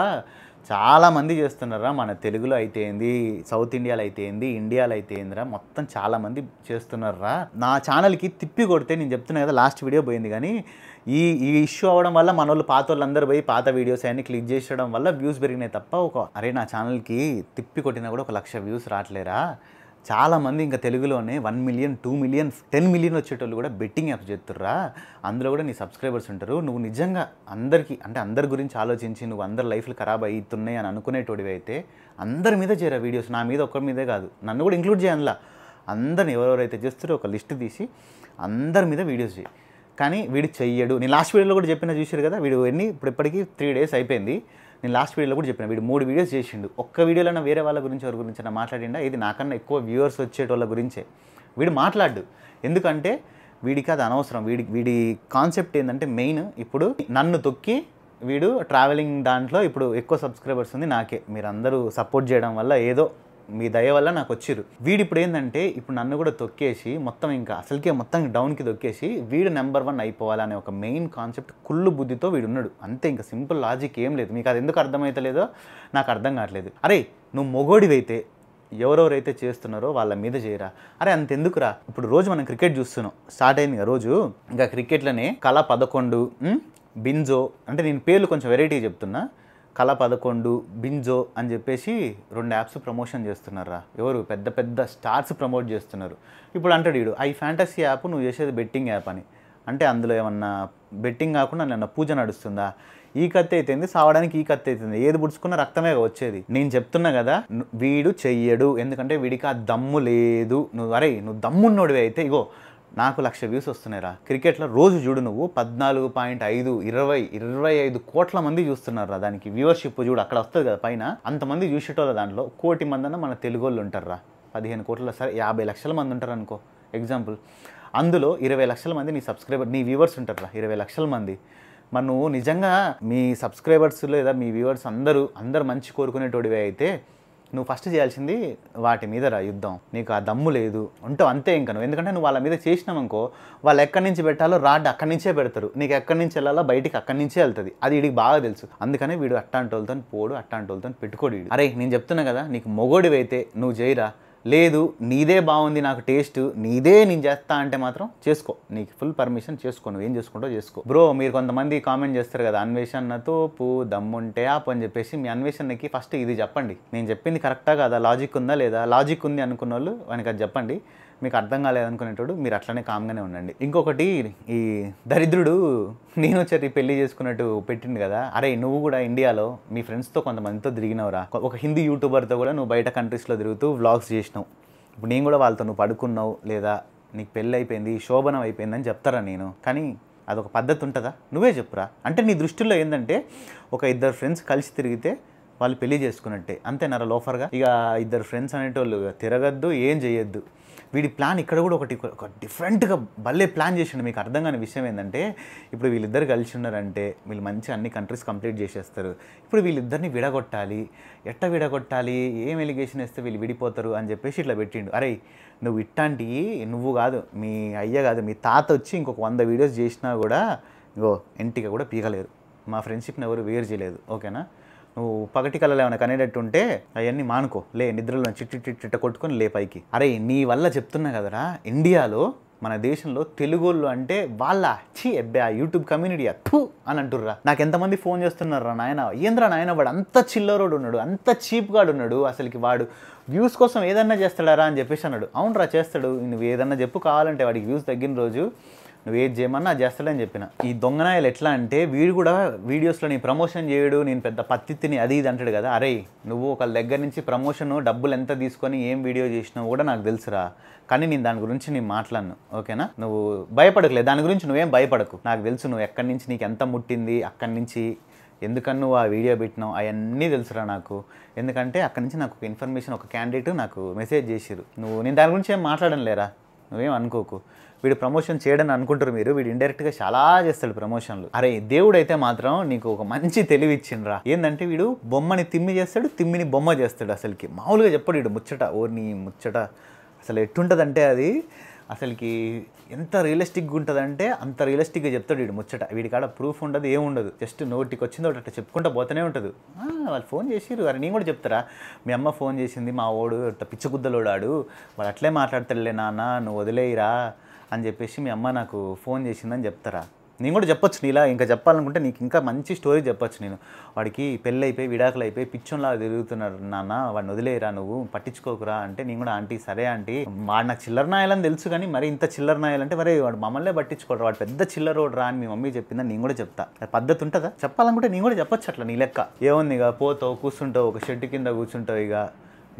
Speaker 1: చాలామంది చేస్తున్నారా మన తెలుగులో అయితే ఏంది సౌత్ ఇండియాలో అయితే ఏంది ఇండియాలో అయితే ఏందిరా మొత్తం చాలామంది చేస్తున్నారా నా ఛానల్కి తిప్పి కొడితే నేను చెప్తున్నా కదా లాస్ట్ వీడియో పోయింది కానీ ఈ ఈ ఇష్యూ అవ్వడం వల్ల మన వాళ్ళు పాత వాళ్ళందరూ పోయి పాత వీడియోస్ అన్ని క్లిక్ చేసడం వల్ల వ్యూస్ పెరిగినాయి తప్ప ఒక అరే నా ఛానల్కి తిప్పి కొట్టినా కూడా ఒక లక్ష వ్యూస్ రావట్లేరా చాలామంది ఇంకా తెలుగులోనే one million two million ten million వచ్చేటోళ్ళు కూడా బెట్టింగ్ యాప్స్ చేస్తుర్రా అందులో కూడా నీ సబ్స్క్రైబర్స్ ఉంటారు నువ్వు నిజంగా అందరికీ అంటే అందరి గురించి ఆలోచించి నువ్వు అందరి లైఫ్లు ఖరాబ్ అవుతున్నాయి అని అనుకునేటోడివి అయితే అందరి మీద చేరా వీడియోస్ నా మీద ఒక్కరి మీదే కాదు నన్ను కూడా ఇంక్లూడ్ చేయాలా అందరిని ఎవరెవరైతే చేస్తారో ఒక లిస్ట్ తీసి అందరి మీద వీడియోస్ చేయి కానీ వీడు చెయ్యడు నేను లాస్ట్ వీడియోలో కూడా చెప్పిన చూసారు కదా వీడు ఎన్ని ఇప్పుడు ఇప్పటికీ త్రీ డేస్ అయిపోయింది నేను లాస్ట్ వీడియోలో కూడా చెప్పిన వీడు మూడు వీడియోస్ చేసిండు ఒక్క వీడియోలో వేరే వాళ్ళ గురించి ఎవరి గురించి అన్న మాట్లాడిండా ఇది నాకన్నా ఎక్కువ వ్యూవర్స్ వచ్చేటోళ్ళ గురించే వీడు మాట్లాడు ఎందుకంటే వీడికి అది అనవసరం వీడి వీడి కాన్సెప్ట్ ఏంటంటే మెయిన్ ఇప్పుడు నన్ను తొక్కి వీడు ట్రావెలింగ్ దాంట్లో ఇప్పుడు ఎక్కువ సబ్స్క్రైబర్స్ ఉంది నాకే అందరూ సపోర్ట్ చేయడం వల్ల ఏదో మీ దయ వల్ల నాకు వచ్చిరు వీడు ఇప్పుడు ఏంటంటే ఇప్పుడు నన్ను కూడా తొక్కేసి మొత్తం ఇంకా అసలుకే మొత్తం డౌన్కి తొక్కేసి వీడు నెంబర్ వన్ అయిపోవాలనే ఒక మెయిన్ కాన్సెప్ట్ కుళ్ళు బుద్ధితో వీడు ఉన్నాడు అంతే ఇంకా సింపుల్ లాజిక్ ఏం లేదు మీకు అది ఎందుకు అర్థమవుతలేదో నాకు అర్థం కావట్లేదు అరే నువ్వు మొగోడివైతే ఎవరెవరైతే చేస్తున్నారో వాళ్ళ మీద చేయరా అరే అంతెందుకురా ఇప్పుడు రోజు మనం క్రికెట్ చూస్తున్నాం స్టార్ట్ అయింది రోజు ఇంకా క్రికెట్లోనే కళ పదకొండు బింజో అంటే నేను పేర్లు కొంచెం వెరైటీ చెప్తున్నా కళ పదకొండు బింజో అని చెప్పేసి రెండు యాప్స్ ప్రమోషన్ చేస్తున్నారా ఎవరు పెద్ద పెద్ద స్టార్స్ ప్రమోట్ చేస్తున్నారు ఇప్పుడు అంటాడు వీడు ఐ ఫ్యాంటసీ యాప్ నువ్వు చేసేది బెట్టింగ్ యాప్ అని అంటే అందులో ఏమన్నా బెట్టింగ్ కాకుండా నన్ను పూజ నడుస్తుందా ఈ కత్తి అయితేంది సావడానికి ఈ కత్తి అవుతుంది ఏది పుడుచుకున్న రక్తమే వచ్చేది నేను చెప్తున్నా కదా వీడు చెయ్యడు ఎందుకంటే వీడికి ఆ దమ్ము లేదు నువ్వు అరే నువ్వు దమ్మున్నోడివి అయితే ఇగో నాకు లక్ష వ్యూస్ వస్తున్నాయిరా క్రికెట్లో రోజు చూడు నువ్వు పద్నాలుగు పాయింట్ ఐదు ఇరవై ఇరవై ఐదు కోట్ల మంది చూస్తున్నారా దానికి వ్యూవర్షిప్ చూడు అక్కడ వస్తుంది కదా పైన అంతమంది చూసేటోళ్ళ దాంట్లో కోటి మందన మన తెలుగు వాళ్ళు ఉంటారా పదిహేను కోట్ల సరే యాభై లక్షల మంది ఉంటారు అనుకో ఎగ్జాంపుల్ అందులో ఇరవై లక్షల మంది నీ సబ్స్క్రైబర్ నీ వ్యూవర్స్ ఉంటారా ఇరవై లక్షల మంది మరి నువ్వు నిజంగా మీ సబ్స్క్రైబర్స్ లేదా మీ వ్యూవర్స్ అందరూ అందరు మంచి కోరుకునేటోడివే అయితే నువ్వు ఫస్ట్ చేయాల్సింది వాటి మీద రా యుద్ధం నీకు ఆ దమ్ము లేదు ఉంటావు అంతే ఇంకా నువ్వు ఎందుకంటే నువ్వు వాళ్ళ మీద చేసినావనుకో వాళ్ళు ఎక్కడి నుంచి పెట్టాలో రాడ్ అక్కడి నుంచే పెడతారు నీకు ఎక్కడి నుంచి వెళ్ళాలో బయటికి అక్కడి నుంచే వెళ్తుంది అది వీడికి బాగా తెలుసు అందుకనే వీడు అట్టాంటోళ్ళతో పోడు అట్టాంటోళ్ళతో పెట్టుకోడు వీడు అరే నేను చెప్తున్నా కదా నీకు మొగోడివైతే నువ్వు చేయరా లేదు నీదే బాగుంది నాకు టేస్ట్ నీదే నేను చేస్తా అంటే మాత్రం చేసుకో నీకు ఫుల్ పర్మిషన్ చేసుకో నువ్వు ఏం చేసుకుంటో చేసుకో బ్రో మీరు కొంతమంది కామెంట్ చేస్తారు కదా అన్వేషణతో పూ దమ్ముంటే ఆపు అని చెప్పేసి మీ అన్వేషణకి ఫస్ట్ ఇది చెప్పండి నేను చెప్పింది కరెక్టా కదా లాజిక్ ఉందా లేదా లాజిక్ ఉంది అనుకున్న వాళ్ళు వానికి అది చెప్పండి మీకు అర్థం కాలేదనుకునేటోడు మీరు అట్లనే కామ్గానే ఉండండి ఇంకొకటి ఈ దరిద్రుడు నేను వచ్చి పెళ్లి చేసుకున్నట్టు పెట్టింది కదా అరే నువ్వు కూడా ఇండియాలో మీ ఫ్రెండ్స్తో కొంతమందితో తిరిగినవరా ఒక హిందీ యూట్యూబర్తో కూడా నువ్వు బయట కంట్రీస్లో తిరుగుతూ వ్లాగ్స్ చేసినావు ఇప్పుడు నేను కూడా వాళ్ళతో నువ్వు పడుకున్నావు లేదా నీకు పెళ్ళి అయిపోయింది శోభనం అయిపోయింది అని చెప్తారా నేను కానీ అదొక పద్ధతి ఉంటుందా నువ్వే చెప్పురా అంటే నీ దృష్టిలో ఏంటంటే ఒక ఇద్దరు ఫ్రెండ్స్ కలిసి తిరిగితే వాళ్ళు పెళ్లి చేసుకున్నట్టే అంతేనారా లోఫర్గా ఇక ఇద్దరు ఫ్రెండ్స్ అనేటోళ్ళు తిరగద్దు ఏం చేయొద్దు వీడి ప్లాన్ ఇక్కడ కూడా ఒకటి ఒక డిఫరెంట్గా భలే ప్లాన్ చేసిండు మీకు అర్థం కాని విషయం ఏంటంటే ఇప్పుడు వీళ్ళిద్దరు కలిసి ఉన్నారంటే వీళ్ళు మంచి అన్ని కంట్రీస్ కంప్లీట్ చేసేస్తారు ఇప్పుడు వీళ్ళిద్దరిని విడగొట్టాలి ఎట్ట విడగొట్టాలి ఏం ఎలిగేషన్ వేస్తే వీళ్ళు విడిపోతారు అని చెప్పేసి ఇట్లా పెట్టిండు అరే నువ్వు ఇట్లాంటివి నువ్వు కాదు మీ అయ్య కాదు మీ తాత వచ్చి ఇంకొక వంద వీడియోస్ చేసినా కూడా ఇంకో ఇంటికి కూడా పీగలేరు మా ఫ్రెండ్షిప్ని ఎవరు వేరు చేయలేదు ఓకేనా నువ్వు పగటి కళలు ఏమైనా కనేటట్టు ఉంటే అవన్నీ మానుకో లే నిద్రలో చిట్టి చిట్ట కొట్టుకొని లే పైకి అరే నీ వల్ల చెప్తున్నా కదరా ఇండియాలో మన దేశంలో తెలుగోళ్ళు అంటే వాళ్ళ ఛీ ఆ యూట్యూబ్ కమ్యూనిటీ అప్పు అని అంటుర్రా నాకు ఎంతమంది ఫోన్ చేస్తున్నారా నాయన ఏంద్రా నాయన వాడు అంత చిల్లరోడు ఉన్నాడు అంత చీప్గాడు ఉన్నాడు అసలుకి వాడు వ్యూస్ కోసం ఏదన్నా చేస్తాడారా అని చెప్పేసి అన్నాడు అవునరా చేస్తాడు నువ్వు ఏదన్నా చెప్పు కావాలంటే వాడికి వ్యూస్ తగ్గిన రోజు నువ్వు ఏది చేయమన్నా చేస్తాడని చెప్పిన ఈ దొంగనాయలు ఎట్లా అంటే వీడు కూడా వీడియోస్లో నేను ప్రమోషన్ చేయడు నేను పెద్ద పత్తి తిని అది ఇది అంటాడు కదా అరే నువ్వు ఒక దగ్గర నుంచి ప్రమోషన్ డబ్బులు ఎంత తీసుకొని ఏం వీడియో చేసినావు కూడా నాకు తెలుసురా కానీ నేను దాని గురించి నేను మాట్లాడను ఓకేనా నువ్వు భయపడకలేదు దాని గురించి నువ్వేం భయపడకు నాకు తెలుసు నువ్వు ఎక్కడి నుంచి నీకు ఎంత ముట్టింది అక్కడి నుంచి ఎందుకని నువ్వు ఆ వీడియో పెట్టినావు అవన్నీ తెలుసురా నాకు ఎందుకంటే అక్కడి నుంచి నాకు ఇన్ఫర్మేషన్ ఒక క్యాండిడేట్ నాకు మెసేజ్ చేసిరు నువ్వు నేను దాని గురించి ఏం మాట్లాడలేరా లేరా నువ్వేం అనుకోకు వీడు ప్రమోషన్ చేయడని అనుకుంటారు మీరు వీడు ఇండైరెక్ట్గా చాలా చేస్తాడు ప్రమోషన్లు అరే దేవుడైతే మాత్రం నీకు ఒక మంచి తెలివి ఇచ్చిండ్రా ఏంటంటే వీడు బొమ్మని తిమ్మి చేస్తాడు తిమ్మిని బొమ్మ చేస్తాడు అసలుకి మామూలుగా చెప్పడు వీడు ముచ్చట ఓర్ని ముచ్చట అసలు ఎట్టుంటుందంటే అది అసలుకి ఎంత రియలిస్టిక్గా ఉంటుందంటే అంత రియలిస్టిక్గా చెప్తాడు వీడు ముచ్చట వీడి కాడ ప్రూఫ్ ఉండదు ఏముండదు జస్ట్ నోటికి వచ్చింది ఒకటి అట్లా చెప్పుకుంటూ పోతూనే ఉంటుంది వాళ్ళు ఫోన్ చేసిరు అరే నేను కూడా చెప్తారా మీ అమ్మ ఫోన్ చేసింది మా ఓడు పిచ్చిగుద్దలోడాడు వాళ్ళు అట్లే మాట్లాడతాడులే నాన్న నువ్వు వదిలేయిరా అని చెప్పేసి మీ అమ్మ నాకు ఫోన్ చేసిందని చెప్తారా నేను కూడా చెప్పొచ్చు నీలా ఇంకా చెప్పాలనుకుంటే నీకు ఇంకా మంచి స్టోరీ చెప్పొచ్చు నేను వాడికి పెళ్ళి అయిపోయి విడాకులు అయిపోయి పిచ్చోన్లా తిరుగుతున్నారు నాన్న వాడిని వదిలేయరా నువ్వు పట్టించుకోకురా అంటే నేను కూడా ఆంటీ సరే ఆంటీ వాడు నాకు చిల్లర నాయాలని తెలుసు కానీ మరి ఇంత చిల్లర నాయాలంటే మరి వాడు మమ్మల్నే పట్టించుకోరు వాడు పెద్ద చిల్లరోడు రా అని మీ మమ్మీ చెప్పిందని నేను కూడా చెప్తా పద్ధతి ఉంటుందా చెప్పాలనుకుంటే నేను కూడా చెప్పొచ్చు అట్లా నీ లెక్క ఏముంది ఇక పోతావు కూర్చుంటావు ఒక షెడ్ కింద కూర్చుంటావు ఇక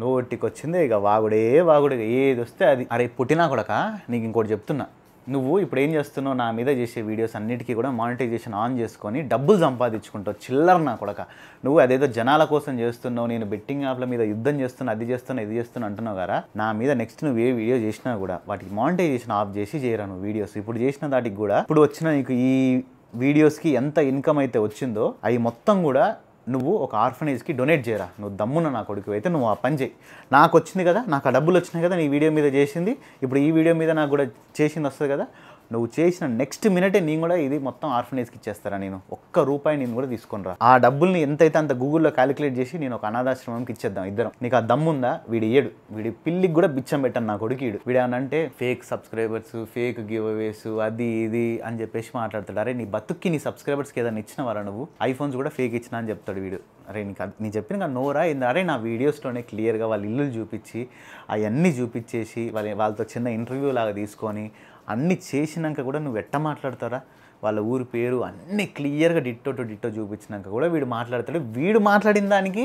Speaker 1: నోటికి వచ్చిందే ఇక వాగుడే వాగుడే ఏది వస్తే అది అరే పుట్టినా కూడాక నీకు ఇంకోటి చెప్తున్నా నువ్వు ఇప్పుడు ఏం చేస్తున్నావు నా మీద చేసే వీడియోస్ అన్నిటికీ కూడా మానిటైజేషన్ ఆన్ చేసుకొని డబ్బులు సంపాదించుకుంటావు చిల్లర నా కొడక నువ్వు అదేదో జనాల కోసం చేస్తున్నావు నేను బెట్టింగ్ యాప్ల మీద యుద్ధం చేస్తున్నా అది చేస్తున్నా ఇది చేస్తున్నా అంటున్నావు కదా నా మీద నెక్స్ట్ నువ్వు ఏ వీడియో చేసినా కూడా వాటికి మానిటైజేషన్ ఆఫ్ చేసి చేయరా నువ్వు వీడియోస్ ఇప్పుడు చేసిన దాటికి కూడా ఇప్పుడు వచ్చిన నీకు ఈ వీడియోస్కి ఎంత ఇన్కమ్ అయితే వచ్చిందో అవి మొత్తం కూడా నువ్వు ఒక ఆర్ఫనేజ్కి డొనేట్ చేయరా నువ్వు దమ్మున నా కొడుకు అయితే నువ్వు ఆ పని చేయి నాకు వచ్చింది కదా నాకు ఆ డబ్బులు వచ్చినాయి కదా నీ వీడియో మీద చేసింది ఇప్పుడు ఈ వీడియో మీద నాకు కూడా చేసింది వస్తుంది కదా నువ్వు చేసిన నెక్స్ట్ మినిటే నేను కూడా ఇది మొత్తం ఆర్ఫనైజ్కి ఇచ్చేస్తారా నేను ఒక్క రూపాయి నేను కూడా రా ఆ డబ్బుల్ని ఎంతైతే అంత గూగుల్లో క్యాలిక్యులేట్ చేసి నేను ఒక అనాథాశ్రమంకి ఇచ్చేద్దాం ఇద్దరం నీకు ఆ దమ్ముందా వీడు ఇయ్యడు వీడి పిల్లికి కూడా బిచ్చం పెట్టాను నా కొడుకు ఇడు వీడు అంటే fake subscribers fake giveaways అది ఇది అని చెప్పేసి మాట్లాడతాడు అరే నీ బతుక్కి నీ సబ్స్క్రైబర్స్కి ఏదైనా ఇచ్చిన వారా నువ్వు ఐఫోన్స్ కూడా ఫేక్ ఇచ్చిన అని చెప్తాడు వీడు అరే నీకు నీ చెప్పిన నోరా ఏంది అరే నా వీడియోస్లోనే క్లియర్గా వాళ్ళ ఇల్లులు చూపించి అవన్నీ చూపించేసి వాళ్ళ వాళ్ళతో చిన్న ఇంటర్వ్యూ లాగా తీసుకొని అన్ని చేసినాక కూడా నువ్వు ఎట్ట మాట్లాడతారా వాళ్ళ ఊరి పేరు అన్ని క్లియర్గా డిట్టో టు డిట్టో చూపించినాక కూడా వీడు మాట్లాడతాడు వీడు మాట్లాడిన దానికి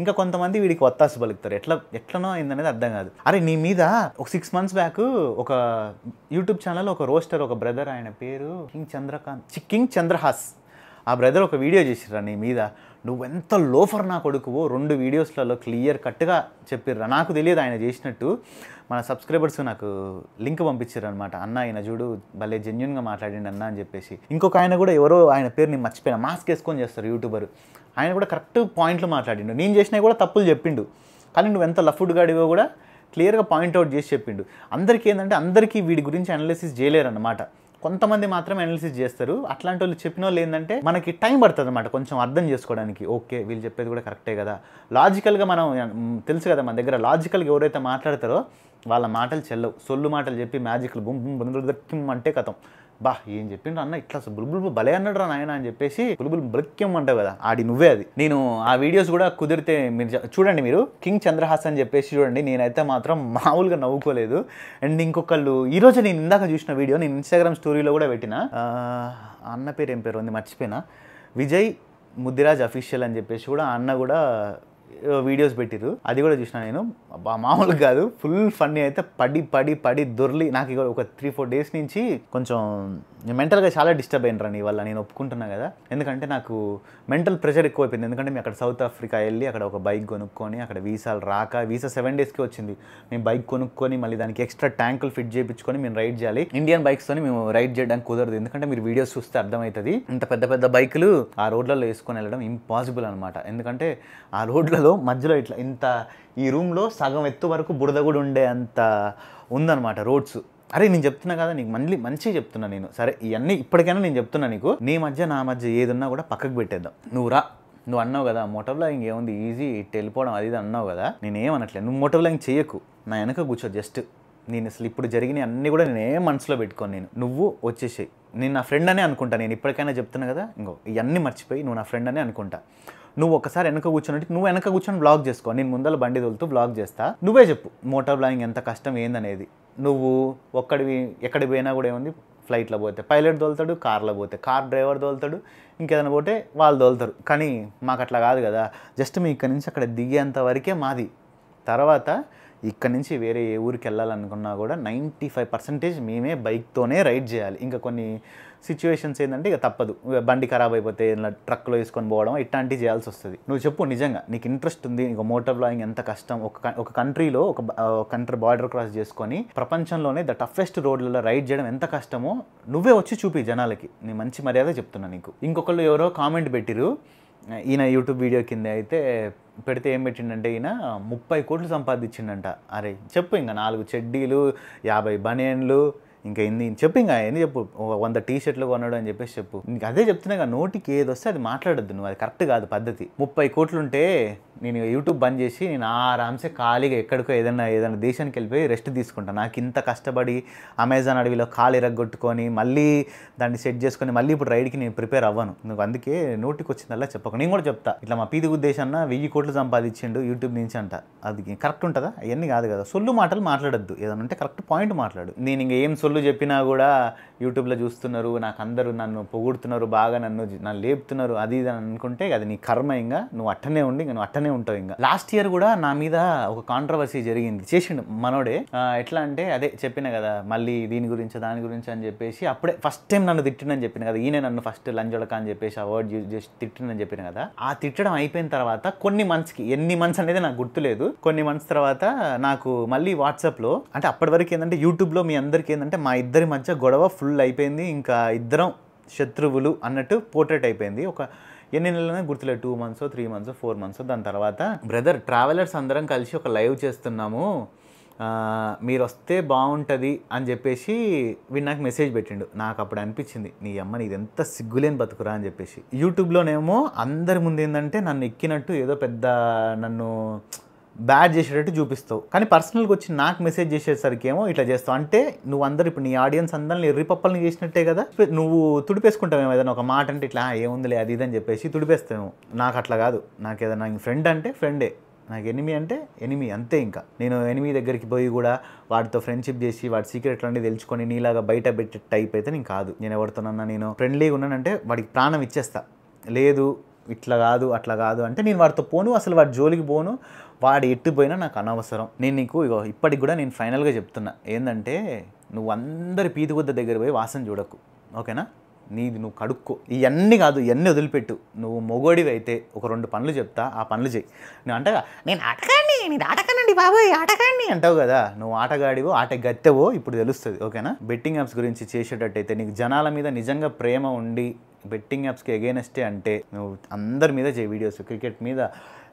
Speaker 1: ఇంకా కొంతమంది వీడికి ఒత్తాసు పలుకుతారు ఎట్లా ఎట్లనో అయిందనేది అర్థం కాదు అరే నీ మీద ఒక సిక్స్ మంత్స్ బ్యాక్ ఒక యూట్యూబ్ ఛానల్ ఒక రోస్టర్ ఒక బ్రదర్ ఆయన పేరు కింగ్ చంద్రకాంత్ కింగ్ చంద్రహాస్ ఆ బ్రదర్ ఒక వీడియో చేసిరా నీ మీద నువ్వెంత లోఫర్ నా కొడుకువో రెండు వీడియోస్లలో క్లియర్ కట్గా చెప్పిర్రా నాకు తెలియదు ఆయన చేసినట్టు మన సబ్స్క్రైబర్స్ నాకు లింక్ పంపించారు అనమాట అన్న ఆయన చూడు భలే జెన్యున్గా మాట్లాడండి అన్న అని చెప్పేసి ఇంకొక ఆయన కూడా ఎవరో ఆయన పేరుని మర్చిపోయిన మర్చిపోయినా మాస్క్ వేసుకొని చేస్తారు యూట్యూబర్ ఆయన కూడా కరెక్ట్ పాయింట్లు మాట్లాడిండు నేను చేసినా కూడా తప్పులు చెప్పిండు కానీ నువ్వు ఎంత లఫ్డ్ గాడివో కూడా క్లియర్గా పాయింట్అవుట్ చేసి చెప్పిండు అందరికీ ఏంటంటే అందరికీ వీడి గురించి అనాలిసిస్ చేయలేరు అనమాట కొంతమంది మాత్రం అనాలిసిస్ చేస్తారు అట్లాంటి వాళ్ళు చెప్పిన వాళ్ళు ఏంటంటే మనకి టైం పడుతుంది అనమాట కొంచెం అర్థం చేసుకోవడానికి ఓకే వీళ్ళు చెప్పేది కూడా కరెక్టే కదా లాజికల్గా మనం తెలుసు కదా మన దగ్గర లాజికల్గా ఎవరైతే మాట్లాడతారో వాళ్ళ మాటలు చెల్లవు సొల్లు మాటలు చెప్పి మ్యాజిక్లు బుమ్ బుమ్ అంటే కథం బా ఏం చెప్పిండ్రు అన్న ఇట్లా బుల్బుల్ భలే అన్నాడు రా నాయన అని చెప్పేసి బుల్బుల్ బ్రక్యం అంటావు కదా ఆడి నువ్వే అది నేను ఆ వీడియోస్ కూడా కుదిరితే మీరు చూడండి మీరు కింగ్ చంద్రహాస్ అని చెప్పేసి చూడండి నేనైతే మాత్రం మామూలుగా నవ్వుకోలేదు అండ్ ఇంకొకళ్ళు ఈరోజు నేను ఇందాక చూసిన వీడియో నేను ఇన్స్టాగ్రామ్ స్టోరీలో కూడా పెట్టిన అన్న పేరు ఏం పేరు ఉంది మర్చిపోయినా విజయ్ ముద్దిరాజ్ అఫీషియల్ అని చెప్పేసి కూడా అన్న కూడా వీడియోస్ పెట్టిరు అది కూడా చూసిన నేను మామూలు కాదు ఫుల్ ఫన్నీ అయితే పడి పడి పడి దొర్లి నాకు ఒక త్రీ ఫోర్ డేస్ నుంచి కొంచెం మెంటల్గా చాలా డిస్టర్బ్ అయిన రండి వల్ల నేను ఒప్పుకుంటున్నా కదా ఎందుకంటే నాకు మెంటల్ ప్రెషర్ ఎక్కువ అయిపోయింది ఎందుకంటే మేము అక్కడ సౌత్ ఆఫ్రికా వెళ్ళి అక్కడ ఒక బైక్ కొనుక్కొని అక్కడ వీసాలు రాక వీసా సెవెన్ డేస్కి వచ్చింది మేము బైక్ కొనుక్కొని మళ్ళీ దానికి ఎక్స్ట్రా ట్యాంకులు ఫిట్ చేయించుకొని మేము రైడ్ చేయాలి ఇండియన్ బైక్స్తోని మేము రైడ్ చేయడానికి కుదరదు ఎందుకంటే మీరు వీడియోస్ చూస్తే అర్థమవుతుంది ఇంత పెద్ద పెద్ద బైకులు ఆ రోడ్లలో వేసుకొని వెళ్ళడం ఇంపాసిబుల్ అనమాట ఎందుకంటే ఆ రోడ్లలో మధ్యలో ఇట్లా ఇంత ఈ రూమ్లో సగం ఎత్తు వరకు బురద కూడా ఉండే అంత ఉందన్నమాట రోడ్స్ అరే నేను చెప్తున్నా కదా నీకు మళ్ళీ మంచి చెప్తున్నా నేను సరే ఇవన్నీ ఇప్పటికైనా నేను చెప్తున్నా నీకు నీ మధ్య నా మధ్య ఏదున్నా కూడా పక్కకు పెట్టేద్దాం నువ్వు రా నువ్వు అన్నావు కదా మోటార్లో ఇంకేముంది ఈజీ ఇట్ వెళ్ళిపోవడం అది ఇది అన్నావు కదా నేనేమనట్లేదు నువ్వు మోటార్లో ఇంక చేయకు నా వెనక కూర్చో జస్ట్ నేను అసలు ఇప్పుడు జరిగిన అన్నీ కూడా నేను ఏం మనసులో పెట్టుకోను నేను నువ్వు వచ్చేసేయి నేను నా ఫ్రెండ్ అనే అనుకుంటా నేను ఇప్పటికైనా చెప్తున్నా కదా ఇంకో ఇవన్నీ మర్చిపోయి నువ్వు నా ఫ్రెండ్ అనే అనుకుంటా నువ్వు ఒకసారి వెనక కూర్చున్నట్టు నువ్వు వెనక కూర్చొని బ్లాగ్ చేసుకో నేను ముందర బండి తోలుతూ బ్లాగ్ చేస్తా నువ్వే చెప్పు మోటార్ బ్లాగింగ్ ఎంత కష్టం ఏందనేది నువ్వు ఒక్కడివి ఎక్కడికి పోయినా కూడా ఏముంది ఫ్లైట్లో పోతే పైలట్ దోలుతాడు కార్లో పోతే కార్ డ్రైవర్ దోలుతాడు ఇంకేదైనా పోతే వాళ్ళు దోలుతారు కానీ మాకు అట్లా కాదు కదా జస్ట్ మీ ఇక్కడ నుంచి అక్కడ దిగేంత వరకే మాది తర్వాత ఇక్కడ నుంచి వేరే ఏ ఊరికి వెళ్ళాలనుకున్నా కూడా నైంటీ ఫైవ్ పర్సెంటేజ్ మేమే బైక్తోనే రైడ్ చేయాలి ఇంకా కొన్ని సిచ్యువేషన్స్ ఏంటంటే ఇక తప్పదు బండి ఖరాబ్ అయిపోతే ఇలా ట్రక్లో వేసుకొని పోవడం ఇట్లాంటివి చేయాల్సి వస్తుంది నువ్వు చెప్పు నిజంగా నీకు ఇంట్రెస్ట్ ఉంది నీకు మోటార్ బ్లాయింగ్ ఎంత కష్టం ఒక ఒక కంట్రీలో ఒక కంట్రీ బార్డర్ క్రాస్ చేసుకొని ప్రపంచంలోనే ద టఫెస్ట్ రోడ్లలో రైడ్ చేయడం ఎంత కష్టమో నువ్వే వచ్చి చూపి జనాలకి నీ మంచి మర్యాద చెప్తున్నా నీకు ఇంకొకళ్ళు ఎవరో కామెంట్ పెట్టిరు ఈయన యూట్యూబ్ వీడియో కింద అయితే పెడితే ఏం పెట్టిండంటే ఈయన ముప్పై కోట్లు సంపాదించిండంట అరే చెప్పు ఇంకా నాలుగు చెడ్డీలు యాభై బనియన్లు ఇంకా ఎన్ని చెప్పు ఇంకా ఎన్ని చెప్పు వంద టీషర్ట్లు కొనడం అని చెప్పేసి చెప్పు నీకు అదే చెప్తున్నా నోటికి ఏది వస్తే అది మాట్లాడద్దు నువ్వు అది కరెక్ట్ కాదు పద్ధతి ముప్పై కోట్లుంటే నేను యూట్యూబ్ బంద్ చేసి నేను ఆరామ్సే ఖాళీగా ఎక్కడికో ఏదైనా ఏదైనా దేశానికి వెళ్ళిపోయి రెస్ట్ తీసుకుంటాను నాకు ఇంత కష్టపడి అమెజాన్ అడవిలో ఖాళీ రగ్గొట్టుకొని మళ్ళీ దాన్ని సెట్ చేసుకొని మళ్ళీ ఇప్పుడు రైడ్కి నేను ప్రిపేర్ అవ్వను నువ్వు అందుకే నోటికి వచ్చిందల్లా చెప్పకు నేను కూడా చెప్తా ఇట్లా మా పీది ఉద్దేశాన్న వెయ్యి కోట్లు సంపాదించిండు యూట్యూబ్ నుంచి అంట అది కరెక్ట్ ఉంటుందా అవన్నీ కాదు కదా సొల్లు మాటలు మాట్లాడద్దు ఏదైనా ఉంటే కరెక్ట్ పాయింట్ మాట్లాడు నేను ఏం సొల్లు ఎన్నిసార్లు చెప్పినా కూడా యూట్యూబ్లో చూస్తున్నారు నాకు అందరూ నన్ను పొగుడుతున్నారు బాగా నన్ను నన్ను లేపుతున్నారు అది ఇది అనుకుంటే అది నీ కర్మ ఇంకా నువ్వు అట్టనే ఉండి నువ్వు అట్టనే ఉంటావు ఇంకా లాస్ట్ ఇయర్ కూడా నా మీద ఒక కాంట్రవర్సీ జరిగింది చేసిండు మనోడే ఎట్లా అంటే అదే చెప్పిన కదా మళ్ళీ దీని గురించి దాని గురించి అని చెప్పేసి అప్పుడే ఫస్ట్ టైం నన్ను తిట్టినని చెప్పిన కదా ఈయన నన్ను ఫస్ట్ లంజొడక అని చెప్పేసి ఆ వర్డ్ యూజ్ చేసి తిట్టినని చెప్పిన కదా ఆ తిట్టడం అయిపోయిన తర్వాత కొన్ని మంత్స్కి ఎన్ని మంత్స్ అనేది నాకు గుర్తులేదు కొన్ని మంత్స్ తర్వాత నాకు మళ్ళీ వాట్సాప్లో అంటే అప్పటి వరకు ఏంటంటే యూట్యూబ్లో మీ అందరికీ ఏంటంటే మా ఇద్దరి మధ్య గొడవ ఫుల్ అయిపోయింది ఇంకా ఇద్దరం శత్రువులు అన్నట్టు పోర్ట్రేట్ అయిపోయింది ఒక ఎన్ని నెలలనే గుర్తులేదు two months three months four months దాని తర్వాత బ్రదర్ ట్రావెలర్స్ అందరం కలిసి ఒక లైవ్ చేస్తున్నాము మీరు వస్తే బాగుంటుంది అని చెప్పేసి వీడు నాకు మెసేజ్ పెట్టిండు నాకు అప్పుడు అనిపించింది నీ అమ్మ నీది ఎంత సిగ్గులేని బతుకురా అని చెప్పేసి యూట్యూబ్లోనేమో అందరి ముందు ఏంటంటే నన్ను ఎక్కినట్టు ఏదో పెద్ద నన్ను బ్యాడ్ చేసేటట్టు చూపిస్తావు కానీ పర్సనల్గా వచ్చి నాకు మెసేజ్ చేసేసరికి ఏమో ఇట్లా చేస్తావు అంటే నువ్వు అందరు ఇప్పుడు నీ ఆడియన్స్ అందరిని ఎర్రిపప్పల్ని చేసినట్టే కదా నువ్వు ఏమో ఏదైనా ఒక మాట అంటే ఇట్లా ఏముందిలే అది ఇదని చెప్పేసి తుడిపేస్తావు నాకు అట్లా కాదు నాకు ఏదైనా ఫ్రెండ్ అంటే ఫ్రెండే నాకు ఎనిమి అంటే ఎనిమి అంతే ఇంకా నేను ఎనిమి దగ్గరికి పోయి కూడా వాటితో ఫ్రెండ్షిప్ చేసి వాటి సీక్రెట్లు అనేది తెలుసుకొని నీలాగా బయట పెట్టే టైప్ అయితే నేను కాదు నేను ఎవరితోనన్నా నేను ఫ్రెండ్లీగా ఉన్నానంటే వాడికి ప్రాణం ఇచ్చేస్తా లేదు ఇట్లా కాదు అట్లా కాదు అంటే నేను వాడితో పోను అసలు వాడి జోలికి పోను వాడు ఎట్టుపోయినా నాకు అనవసరం నేను నీకు ఇగో ఇప్పటికి కూడా నేను ఫైనల్గా చెప్తున్నా ఏంటంటే నువ్వు అందరి పీతిగుద్ద దగ్గర పోయి వాసన చూడకు ఓకేనా నీది నువ్వు కడుక్కో ఇవన్నీ కాదు ఇవన్నీ వదిలిపెట్టు నువ్వు మొగోడివి అయితే ఒక రెండు పనులు చెప్తా ఆ పనులు చేయి నువ్వు అంటగా నేను ఆటగాడిని నేను ఆటగానండి బాబోయ్ ఆటగాడిని అంటావు కదా నువ్వు ఆటగాడివో ఆట గత్తెవో ఇప్పుడు తెలుస్తుంది ఓకేనా బెట్టింగ్ యాప్స్ గురించి చేసేటట్టయితే నీకు జనాల మీద నిజంగా ప్రేమ ఉండి బెట్టింగ్ యాప్స్కి ఎగైనెస్టే అంటే నువ్వు అందరి మీద చేయి వీడియోస్ క్రికెట్ మీద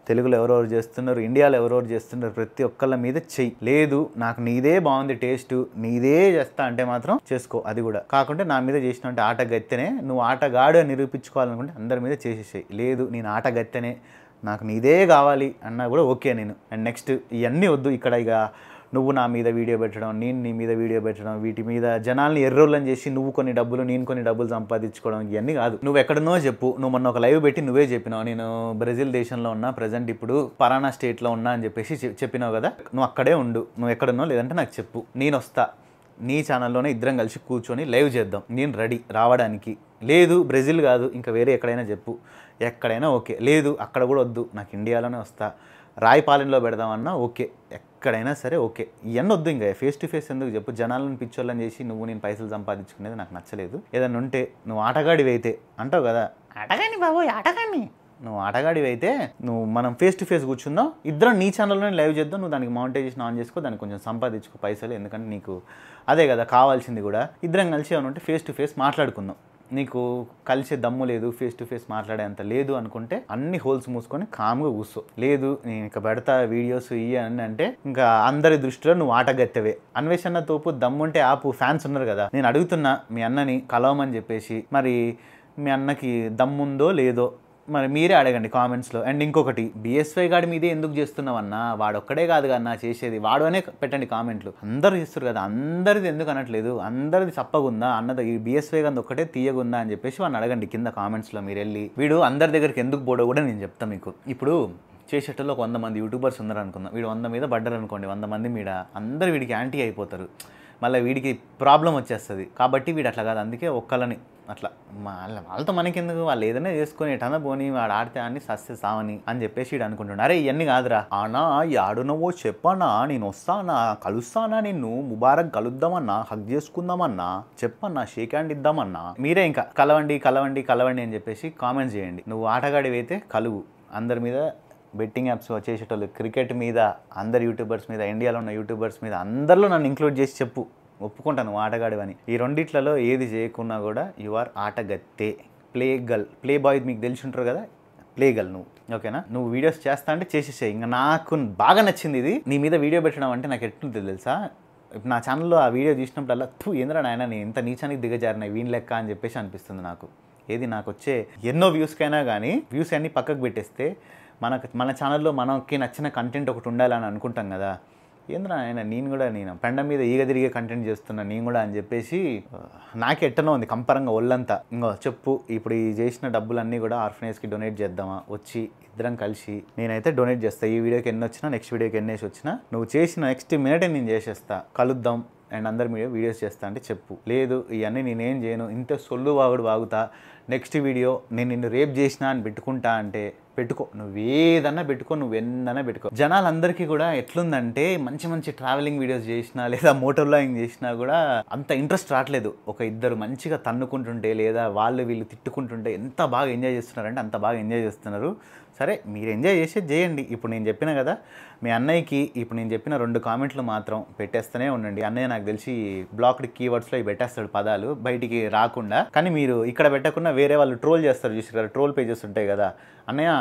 Speaker 1: తెలుగులో ఎవరెవరు చేస్తున్నారు ఇండియాలో ఎవరెవరు చేస్తున్నారు ప్రతి ఒక్కళ్ళ మీద చెయ్యి లేదు నాకు నీదే బాగుంది టేస్ట్ నీదే చేస్తా అంటే మాత్రం చేసుకో అది కూడా కాకుంటే నా మీద చేసిన ఆట గత్తెనే నువ్వు గాడు అని నిరూపించుకోవాలనుకుంటే అందరి మీద చేసేసేయి లేదు నేను ఆట గత్తెనే నాకు నీదే కావాలి అన్నా కూడా ఓకే నేను అండ్ నెక్స్ట్ ఇవన్నీ వద్దు ఇక్కడ ఇక నువ్వు నా మీద వీడియో పెట్టడం నేను నీ మీద వీడియో పెట్టడం వీటి మీద జనాల్ని ఎర్రోళ్ళని చేసి నువ్వు కొన్ని డబ్బులు నేను కొన్ని డబ్బులు సంపాదించుకోవడం ఇవన్నీ కాదు నువ్వు ఎక్కడనో చెప్పు నువ్వు మొన్న ఒక లైవ్ పెట్టి నువ్వే చెప్పినావు నేను బ్రెజిల్ దేశంలో ఉన్నా ప్రజెంట్ ఇప్పుడు పరానా స్టేట్లో ఉన్నా అని చెప్పేసి చెప్పినావు కదా నువ్వు అక్కడే ఉండు నువ్వు ఎక్కడనో లేదంటే నాకు చెప్పు నేను వస్తా నీ ఛానల్లోనే ఇద్దరం కలిసి కూర్చొని లైవ్ చేద్దాం నేను రెడీ రావడానికి లేదు బ్రెజిల్ కాదు ఇంకా వేరే ఎక్కడైనా చెప్పు ఎక్కడైనా ఓకే లేదు అక్కడ కూడా వద్దు నాకు ఇండియాలోనే వస్తా రాయపాలెంలో పెడదామన్నా ఓకే ఎక్కడైనా సరే ఓకే ఎన్నొద్దు ఇంకా ఫేస్ టు ఫేస్ ఎందుకు చెప్పు జనాలను పిచ్చోళ్ళని చేసి నువ్వు నేను పైసలు సంపాదించుకునేది నాకు నచ్చలేదు ఏదైనా ఉంటే నువ్వు ఆటగాడివి అయితే అంటావు కదా ఆటగాని బాబోయ్ ఆటగాని నువ్వు ఆటగాడివి అయితే నువ్వు మనం ఫేస్ టు ఫేస్ కూర్చుందాం ఇద్దరం నీ ఛానల్లోనే లైవ్ చేద్దాం నువ్వు దానికి మౌంటైజేషన్ ఆన్ చేసుకో దానికి కొంచెం సంపాదించుకో పైసలు ఎందుకంటే నీకు అదే కదా కావాల్సింది కూడా ఇద్దరం కలిసి ఏమైనా ఉంటే ఫేస్ టు ఫేస్ మాట్లాడుకుందాం నీకు కలిసే దమ్ము లేదు ఫేస్ టు ఫేస్ మాట్లాడే అంత లేదు అనుకుంటే అన్ని హోల్స్ మూసుకొని కామ్గా కూర్చో లేదు నేను ఇక పెడతా వీడియోస్ ఇవి అని అంటే ఇంకా అందరి దృష్టిలో నువ్వు ఆటగత్తవే అన్వేషణ తోపు ఉంటే ఆపు ఫ్యాన్స్ ఉన్నారు కదా నేను అడుగుతున్నా మీ అన్నని కలవమని చెప్పేసి మరి మీ అన్నకి దమ్ముందో లేదో మరి మీరే అడగండి కామెంట్స్లో అండ్ ఇంకొకటి బిఎస్వై గాడి మీదే ఎందుకు చేస్తున్నావన్నా వాడొక్కడే కాదు కన్నా చేసేది వాడు అనే పెట్టండి కామెంట్లు అందరు చేస్తారు కదా అందరిది ఎందుకు అనట్లేదు అందరిది చప్పగుందా అన్నది ఈ బిఎస్వై గారి ఒక్కటే తీయగుందా అని చెప్పేసి వాడిని అడగండి కింద కామెంట్స్లో మీరు వెళ్ళి వీడు అందరి దగ్గరికి ఎందుకు పోడో కూడా నేను చెప్తాను మీకు ఇప్పుడు చేసేటలో ఒక వంద మంది యూట్యూబర్స్ ఉన్నారు అనుకుందాం వీడు వంద మీద పడ్డారు అనుకోండి వంద మంది మీద అందరు వీడికి యాంటీ అయిపోతారు మళ్ళీ వీడికి ప్రాబ్లం వచ్చేస్తుంది కాబట్టి వీడు అట్లా కాదు అందుకే ఒక్కళ్ళని అట్లా వాళ్ళ వాళ్ళతో మనకెందుకు వాళ్ళు ఏదైనా చేసుకొని ఎటన పోని వాడు ఆడితే అని సస్తే సావని అని చెప్పేసి వీడు అనుకుంటున్నాడు అరే ఇవన్నీ కాదురా ఆనా ఆడునవో చెప్పనా నేను వస్తానా కలుస్తానా నిన్ను ముబారక్ కలుద్దామన్నా హక్ చేసుకుందామన్నా చెప్పన్నా షేక్ హ్యాండ్ ఇద్దామన్నా మీరే ఇంకా కలవండి కలవండి కలవండి అని చెప్పేసి కామెంట్ చేయండి నువ్వు ఆటగాడివైతే కలువు అందరి మీద బెట్టింగ్ యాప్స్ చేసేటోళ్ళు క్రికెట్ మీద అందరు యూట్యూబర్స్ మీద ఇండియాలో ఉన్న యూట్యూబర్స్ మీద అందరిలో నన్ను ఇంక్లూడ్ చేసి చెప్పు ఒప్పుకుంటాను ఆటగాడివని ఈ రెండిట్లలో ఏది చేయకున్నా కూడా యు ఆర్ ఆటగత్తే ప్లే గర్ల్ ప్లే బాయ్ మీకు తెలిసి ఉంటారు కదా ప్లే గర్ల్ నువ్వు ఓకేనా నువ్వు వీడియోస్ చేస్తా అంటే చేసేసే ఇంకా నాకు బాగా నచ్చింది ఇది నీ మీద వీడియో పెట్టడం అంటే నాకు ఎట్లుంది తెలుసా నా ఛానల్లో ఆ వీడియో చూసినప్పుడల్లా తూ ఏంద్రా నాయన నేను ఇంత నీచానికి దిగజారినా వీని లెక్క అని చెప్పేసి అనిపిస్తుంది నాకు ఏది నాకు వచ్చే ఎన్నో వ్యూస్కైనా కానీ వ్యూస్ అన్నీ పక్కకు పెట్టేస్తే మనకు మన ఛానల్లో మనకి నచ్చిన కంటెంట్ ఒకటి ఉండాలని అనుకుంటాం కదా ఏంద్రా ఆయన నేను కూడా నేను పెండ మీద ఈగ తిరిగే కంటెంట్ చేస్తున్నా నేను కూడా అని చెప్పేసి నాకు ఎట్టనో ఉంది కంపరంగా ఒళ్ళంతా ఇంకో చెప్పు ఇప్పుడు ఈ చేసిన డబ్బులన్నీ కూడా ఆర్ఫనైజ్కి డొనేట్ చేద్దామా వచ్చి ఇద్దరం కలిసి నేనైతే డొనేట్ చేస్తా ఈ వీడియోకి ఎన్ని వచ్చినా నెక్స్ట్ వీడియోకి ఎన్నేసి వచ్చినా నువ్వు చేసిన నెక్స్ట్ మినిటే నేను చేసేస్తా కలుద్దాం అండ్ అందరి మీద వీడియోస్ చేస్తా అంటే చెప్పు లేదు ఇవన్నీ నేనేం చేయను ఇంత సొల్లు వాగుడు వాగుతా నెక్స్ట్ వీడియో నేను నిన్ను రేప్ చేసినా అని పెట్టుకుంటా అంటే పెట్టుకో నువ్వేదన్నా పెట్టుకో నువ్వెందన్నా పెట్టుకో జనాలందరికీ కూడా ఎట్లుందంటే మంచి మంచి ట్రావెలింగ్ వీడియోస్ చేసినా లేదా మోటార్ బ్లాగింగ్ చేసినా కూడా అంత ఇంట్రెస్ట్ రావట్లేదు ఒక ఇద్దరు మంచిగా తన్నుకుంటుంటే లేదా వాళ్ళు వీళ్ళు తిట్టుకుంటుంటే ఎంత బాగా ఎంజాయ్ చేస్తున్నారంటే అంత బాగా ఎంజాయ్ చేస్తున్నారు సరే మీరు ఎంజాయ్ చేసే చేయండి ఇప్పుడు నేను చెప్పిన కదా మీ అన్నయ్యకి ఇప్పుడు నేను చెప్పిన రెండు కామెంట్లు మాత్రం పెట్టేస్తూనే ఉండండి అన్నయ్య నాకు తెలిసి బ్లాక్డ్ కీవర్డ్స్లో ఇవి పెట్టేస్తాడు పదాలు బయటికి రాకుండా కానీ మీరు ఇక్కడ పెట్టకుండా వేరే వాళ్ళు ట్రోల్ చేస్తారు కదా ట్రోల్ పేజెస్ ఉంటాయి కదా అన్నయ్య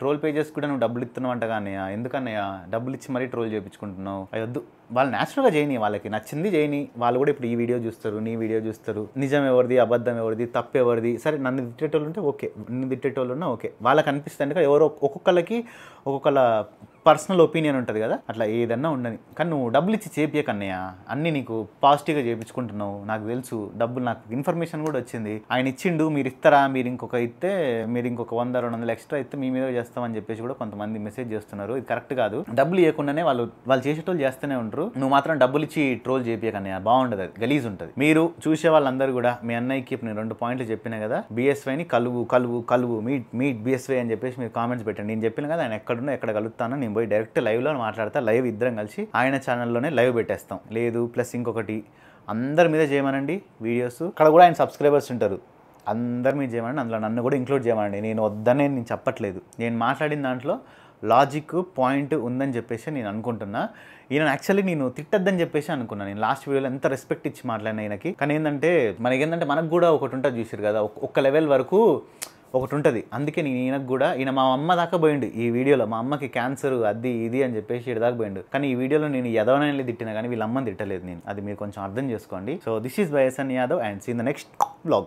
Speaker 1: ట్రోల్ పేజెస్ కూడా నువ్వు డబ్బులు ఇస్తున్నావు అంటగా అన్నయ్య ఎందుకన్నయ్య డబ్బులు ఇచ్చి మరీ ట్రోల్ చేయించుకుంటున్నావు అయ్యొద్దు వాళ్ళు న్యాచురల్గా చేయని వాళ్ళకి నచ్చింది చేయని వాళ్ళు కూడా ఇప్పుడు ఈ వీడియో చూస్తారు నీ వీడియో చూస్తారు నిజం ఎవరిది అబద్ధం ఎవరిది తప్పు ఎవరిది సరే నన్ను తిట్టేటోళ్ళు ఉంటే ఓకే నిన్ను తిట్టేటోళ్ళు ఉన్నా ఓకే వాళ్ళకి అనిపిస్తుంది కదా ఎవరో ఒక్కొక్కళ్ళకి ఒక్కొక్కళ్ళ పర్సనల్ ఒపీనియన్ ఉంటుంది కదా అట్లా ఏదన్నా ఉండని కానీ నువ్వు డబ్బులు ఇచ్చి చేపియ కన్నయ్య అన్నీ నీకు పాజిటివ్గా చేయించుకుంటున్నావు నాకు తెలుసు డబ్బులు నాకు ఇన్ఫర్మేషన్ కూడా వచ్చింది ఆయన ఇచ్చిండు మీరు ఇస్తారా మీరు ఇంకొక ఇస్తే మీరు ఇంకొక వంద రెండు వందలు ఎక్స్ట్రా ఇస్తే మీ మీద చేస్తామని చెప్పేసి కూడా కొంతమంది మెసేజ్ చేస్తున్నారు ఇది కరెక్ట్ కాదు డబ్బులు ఇవ్వకుండానే వాళ్ళు వాళ్ళు చేసేటోళ్ళు చేస్తూనే ఉంటారు ఉంటారు నువ్వు మాత్రం డబ్బులు ఇచ్చి ట్రోల్ చేపియకన్నయ్య బాగుండదు అది గలీజ్ ఉంటుంది మీరు చూసే వాళ్ళందరూ కూడా మీ అన్నయ్యకి నేను రెండు పాయింట్లు చెప్పినా కదా ని కలువు కలువు కలువు మీట్ మీట్ బిఎస్వై అని చెప్పేసి మీరు కామెంట్స్ పెట్టండి నేను చెప్పిన కదా ఆయన ఎక్కడున్నా ఎక్కడ కలుగుతానో నేను పోయి డైరెక్ట్ లైవ్లో మాట్లాడతా లైవ్ ఇద్దరం కలిసి ఆయన ఛానల్లోనే లైవ్ పెట్టేస్తాం లేదు ప్లస్ ఇంకొకటి అందరి మీద చేయమనండి వీడియోస్ అక్కడ కూడా ఆయన సబ్స్క్రైబర్స్ ఉంటారు అందరి మీద చేయమని అందులో నన్ను కూడా ఇంక్లూడ్ చేయమనండి నేను వద్దనే నేను చెప్పట్లేదు నేను మాట్లాడిన దాంట్లో లాజిక్ పాయింట్ ఉందని చెప్పేసి నేను అనుకుంటున్నా ఈయన యాక్చువల్లీ నేను తిట్టద్దని చెప్పేసి అనుకున్నాను నేను లాస్ట్ వీడియోలో ఎంత రెస్పెక్ట్ ఇచ్చి మాట్లాడిన ఈయనకి కానీ ఏంటంటే మనకి ఏంటంటే మనకు కూడా ఒకటి ఉంటుంది చూసారు కదా ఒక్క లెవెల్ వరకు ఒకటి ఉంటుంది అందుకే నేను ఈయనకు కూడా ఈయన మా అమ్మ దాకా పోయిండు ఈ వీడియోలో మా అమ్మకి క్యాన్సర్ అది ఇది అని చెప్పేసి ఇటు దాకా పోయిండు కానీ ఈ వీడియోలో నేను ఎదవనైనా తిట్టినా కానీ వీళ్ళ అమ్మని తిట్టలేదు నేను అది మీరు కొంచెం అర్థం చేసుకోండి so this is Bysan Yadav and see in the next blog